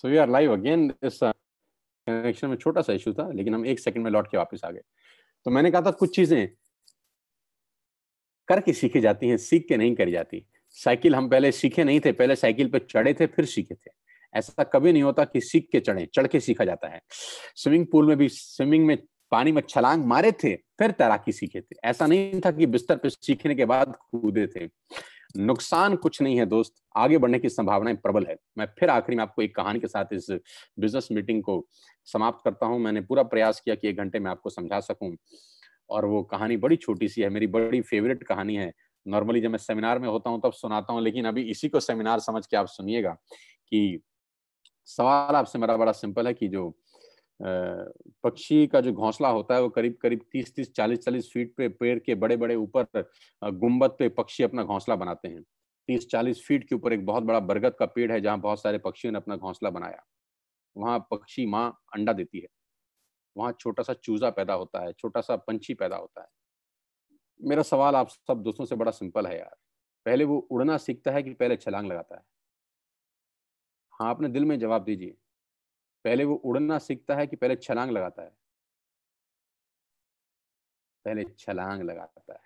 so we are live again इस कनेक्शन में छोटा सा इशू था लेकिन हम एक सेकंड में लौट के वापस आ गए तो मैंने कहा था कुछ चीजें करके सीखी जाती हैं सीख के नहीं करी जाती साइकिल हम पहले सीखे नहीं थे पहले साइकिल पे चढ़े थे फिर सीखे थे ऐसा कभी नहीं होता कि सीख के चढ़े चढ़ के सीखा जाता है स्विमिंग पूल में भी स्विमिंग में पानी में छलांग मारे थे फिर तैराकी सीखे थे ऐसा नहीं था कि बिस्तर पे सीखने के बाद कूदे थे नुकसान कुछ नहीं है दोस्त आगे बढ़ने की संभावनाएं प्रबल है मैं फिर आखिरी में आपको एक कहानी के साथ इस बिजनेस मीटिंग को समाप्त करता हूं मैंने पूरा प्रयास किया कि एक घंटे में आपको समझा सकूं और वो कहानी बड़ी छोटी सी है मेरी बड़ी फेवरेट कहानी है नॉर्मली जब मैं सेमिनार में होता हूँ तब सुनाता हूँ लेकिन अभी इसी को सेमिनार समझ के आप सुनिएगा कि सवाल आपसे मेरा बड़ा सिंपल है कि जो पक्षी का जो घोंसला होता है वो करीब करीब तीस तीस चालीस चालीस फीट पे पेड़ के बड़े बड़े ऊपर गुम्बद पे पक्षी अपना घोंसला बनाते हैं तीस चालीस फीट के ऊपर एक बहुत बड़ा बरगद का पेड़ है जहाँ बहुत सारे पक्षियों ने अपना घोंसला बनाया वहाँ पक्षी माँ अंडा देती है वहाँ छोटा सा चूजा पैदा होता है छोटा सा पंछी पैदा होता है मेरा सवाल आप सब दोस्तों से बड़ा सिंपल है यार पहले वो उड़ना सीखता है कि पहले छलांग लगाता है हाँ अपने दिल में जवाब दीजिए पहले वो उड़ना सीखता है कि पहले छलांग लगाता है पहले छलांग लगाता है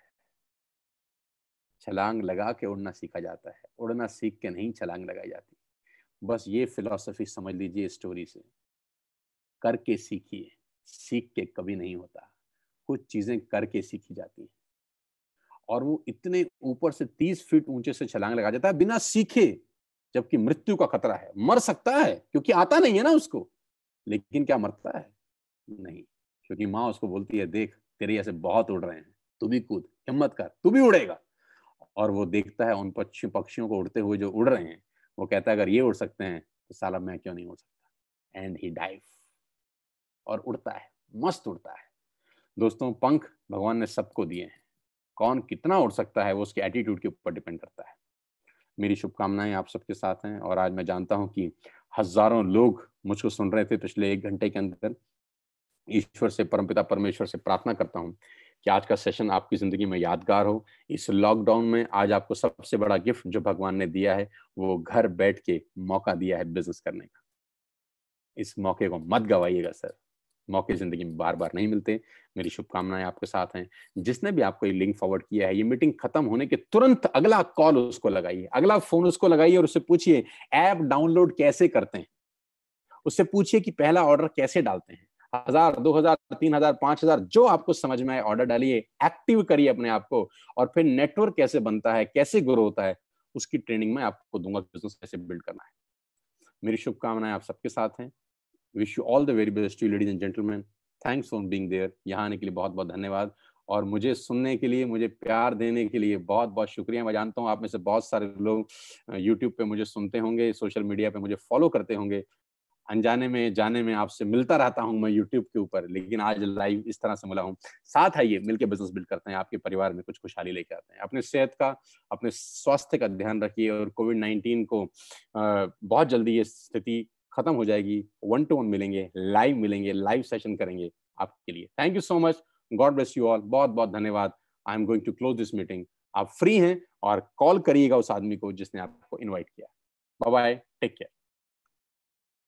छलांग लगा के उड़ना सीखा जाता है उड़ना सीख के नहीं छलांग लगाई जाती बस ये फिलॉसफी समझ लीजिए स्टोरी से करके सीखिए सीख के कभी नहीं होता कुछ चीजें करके सीखी जाती हैं और वो इतने ऊपर से तीस फीट ऊंचे से छलांग लगा जाता है बिना सीखे जबकि मृत्यु का खतरा है मर सकता है क्योंकि आता नहीं है ना उसको लेकिन क्या मरता है नहीं क्योंकि माँ उसको बोलती है देख तेरे ऐसे बहुत उड़ रहे हैं तू भी कूद हिम्मत कर तू भी उड़ेगा और वो देखता है उन पक्षी पक्षियों को उड़ते हुए जो उड़ रहे हैं वो कहता है अगर ये उड़ सकते हैं तो साला मैं क्यों नहीं उड़ सकता एंड ही डाइव और उड़ता है मस्त उड़ता है दोस्तों पंख भगवान ने सबको दिए हैं कौन कितना उड़ सकता है वो उसके एटीट्यूड के ऊपर डिपेंड करता है मेरी शुभकामनाएं आप सबके साथ हैं और आज मैं जानता हूं कि हजारों लोग मुझको सुन रहे थे पिछले एक घंटे के अंदर ईश्वर से परमपिता परमेश्वर से प्रार्थना करता हूँ कि आज का सेशन आपकी जिंदगी में यादगार हो इस लॉकडाउन में आज आपको सबसे बड़ा गिफ्ट जो भगवान ने दिया है वो घर बैठ के मौका दिया है बिजनेस करने का इस मौके को मत गवाइएगा सर मौके ज़िंदगी में बार बार नहीं मिलते मेरी शुभकामनाएं आपके साथ हैं जिसने भी आपको ये लिंक फॉरवर्ड किया है ये मीटिंग खत्म होने के तुरंत अगला कॉल उसको लगाइए अगला फोन उसको लगाइए और उससे पूछिए ऐप डाउनलोड कैसे करते हैं उससे पूछिए कि पहला ऑर्डर कैसे डालते हैं हजार दो हजार तीन हजार पांच हजार जो आपको समझ में आए ऑर्डर डालिए एक्टिव करिए अपने आप को और फिर नेटवर्क कैसे बनता है कैसे ग्रो होता है उसकी ट्रेनिंग में आपको दूंगा बिजनेस कैसे बिल्ड करना है मेरी शुभकामनाएं आप सबके साथ हैं wish you all the very best you ladies and gentleman thanks for being there यहाँ आने के लिए बहुत बहुत धन्यवाद और मुझे सुनने के लिए मुझे प्यार देने के लिए बहुत बहुत शुक्रिया मैं जानता हूँ आप में से बहुत सारे लोग यूट्यूब पे मुझे सुनते होंगे सोशल मीडिया पे मुझे फॉलो करते होंगे अनजाने में जाने में आपसे मिलता रहता हूँ मैं यूट्यूब के ऊपर लेकिन आज लाइव इस तरह से मिला हूँ साथ आइए मिलकर बिजनेस बिल्ड करते हैं आपके परिवार में कुछ खुशहाली लेके आते हैं अपने सेहत का अपने स्वास्थ्य का ध्यान रखिए और कोविड नाइन्टीन को बहुत जल्दी ये स्थिति खत्म हो जाएगी वन टू वन मिलेंगे लाइव मिलेंगे लाइव सेशन करेंगे आपके लिए thank you so much God bless you all बहुत बहुत धन्यवाद I am going to close this meeting आप फ्री हैं और कॉल करिएगा उस आदमी को जिसने आपको इन्वाइट किया बाय टेक केयर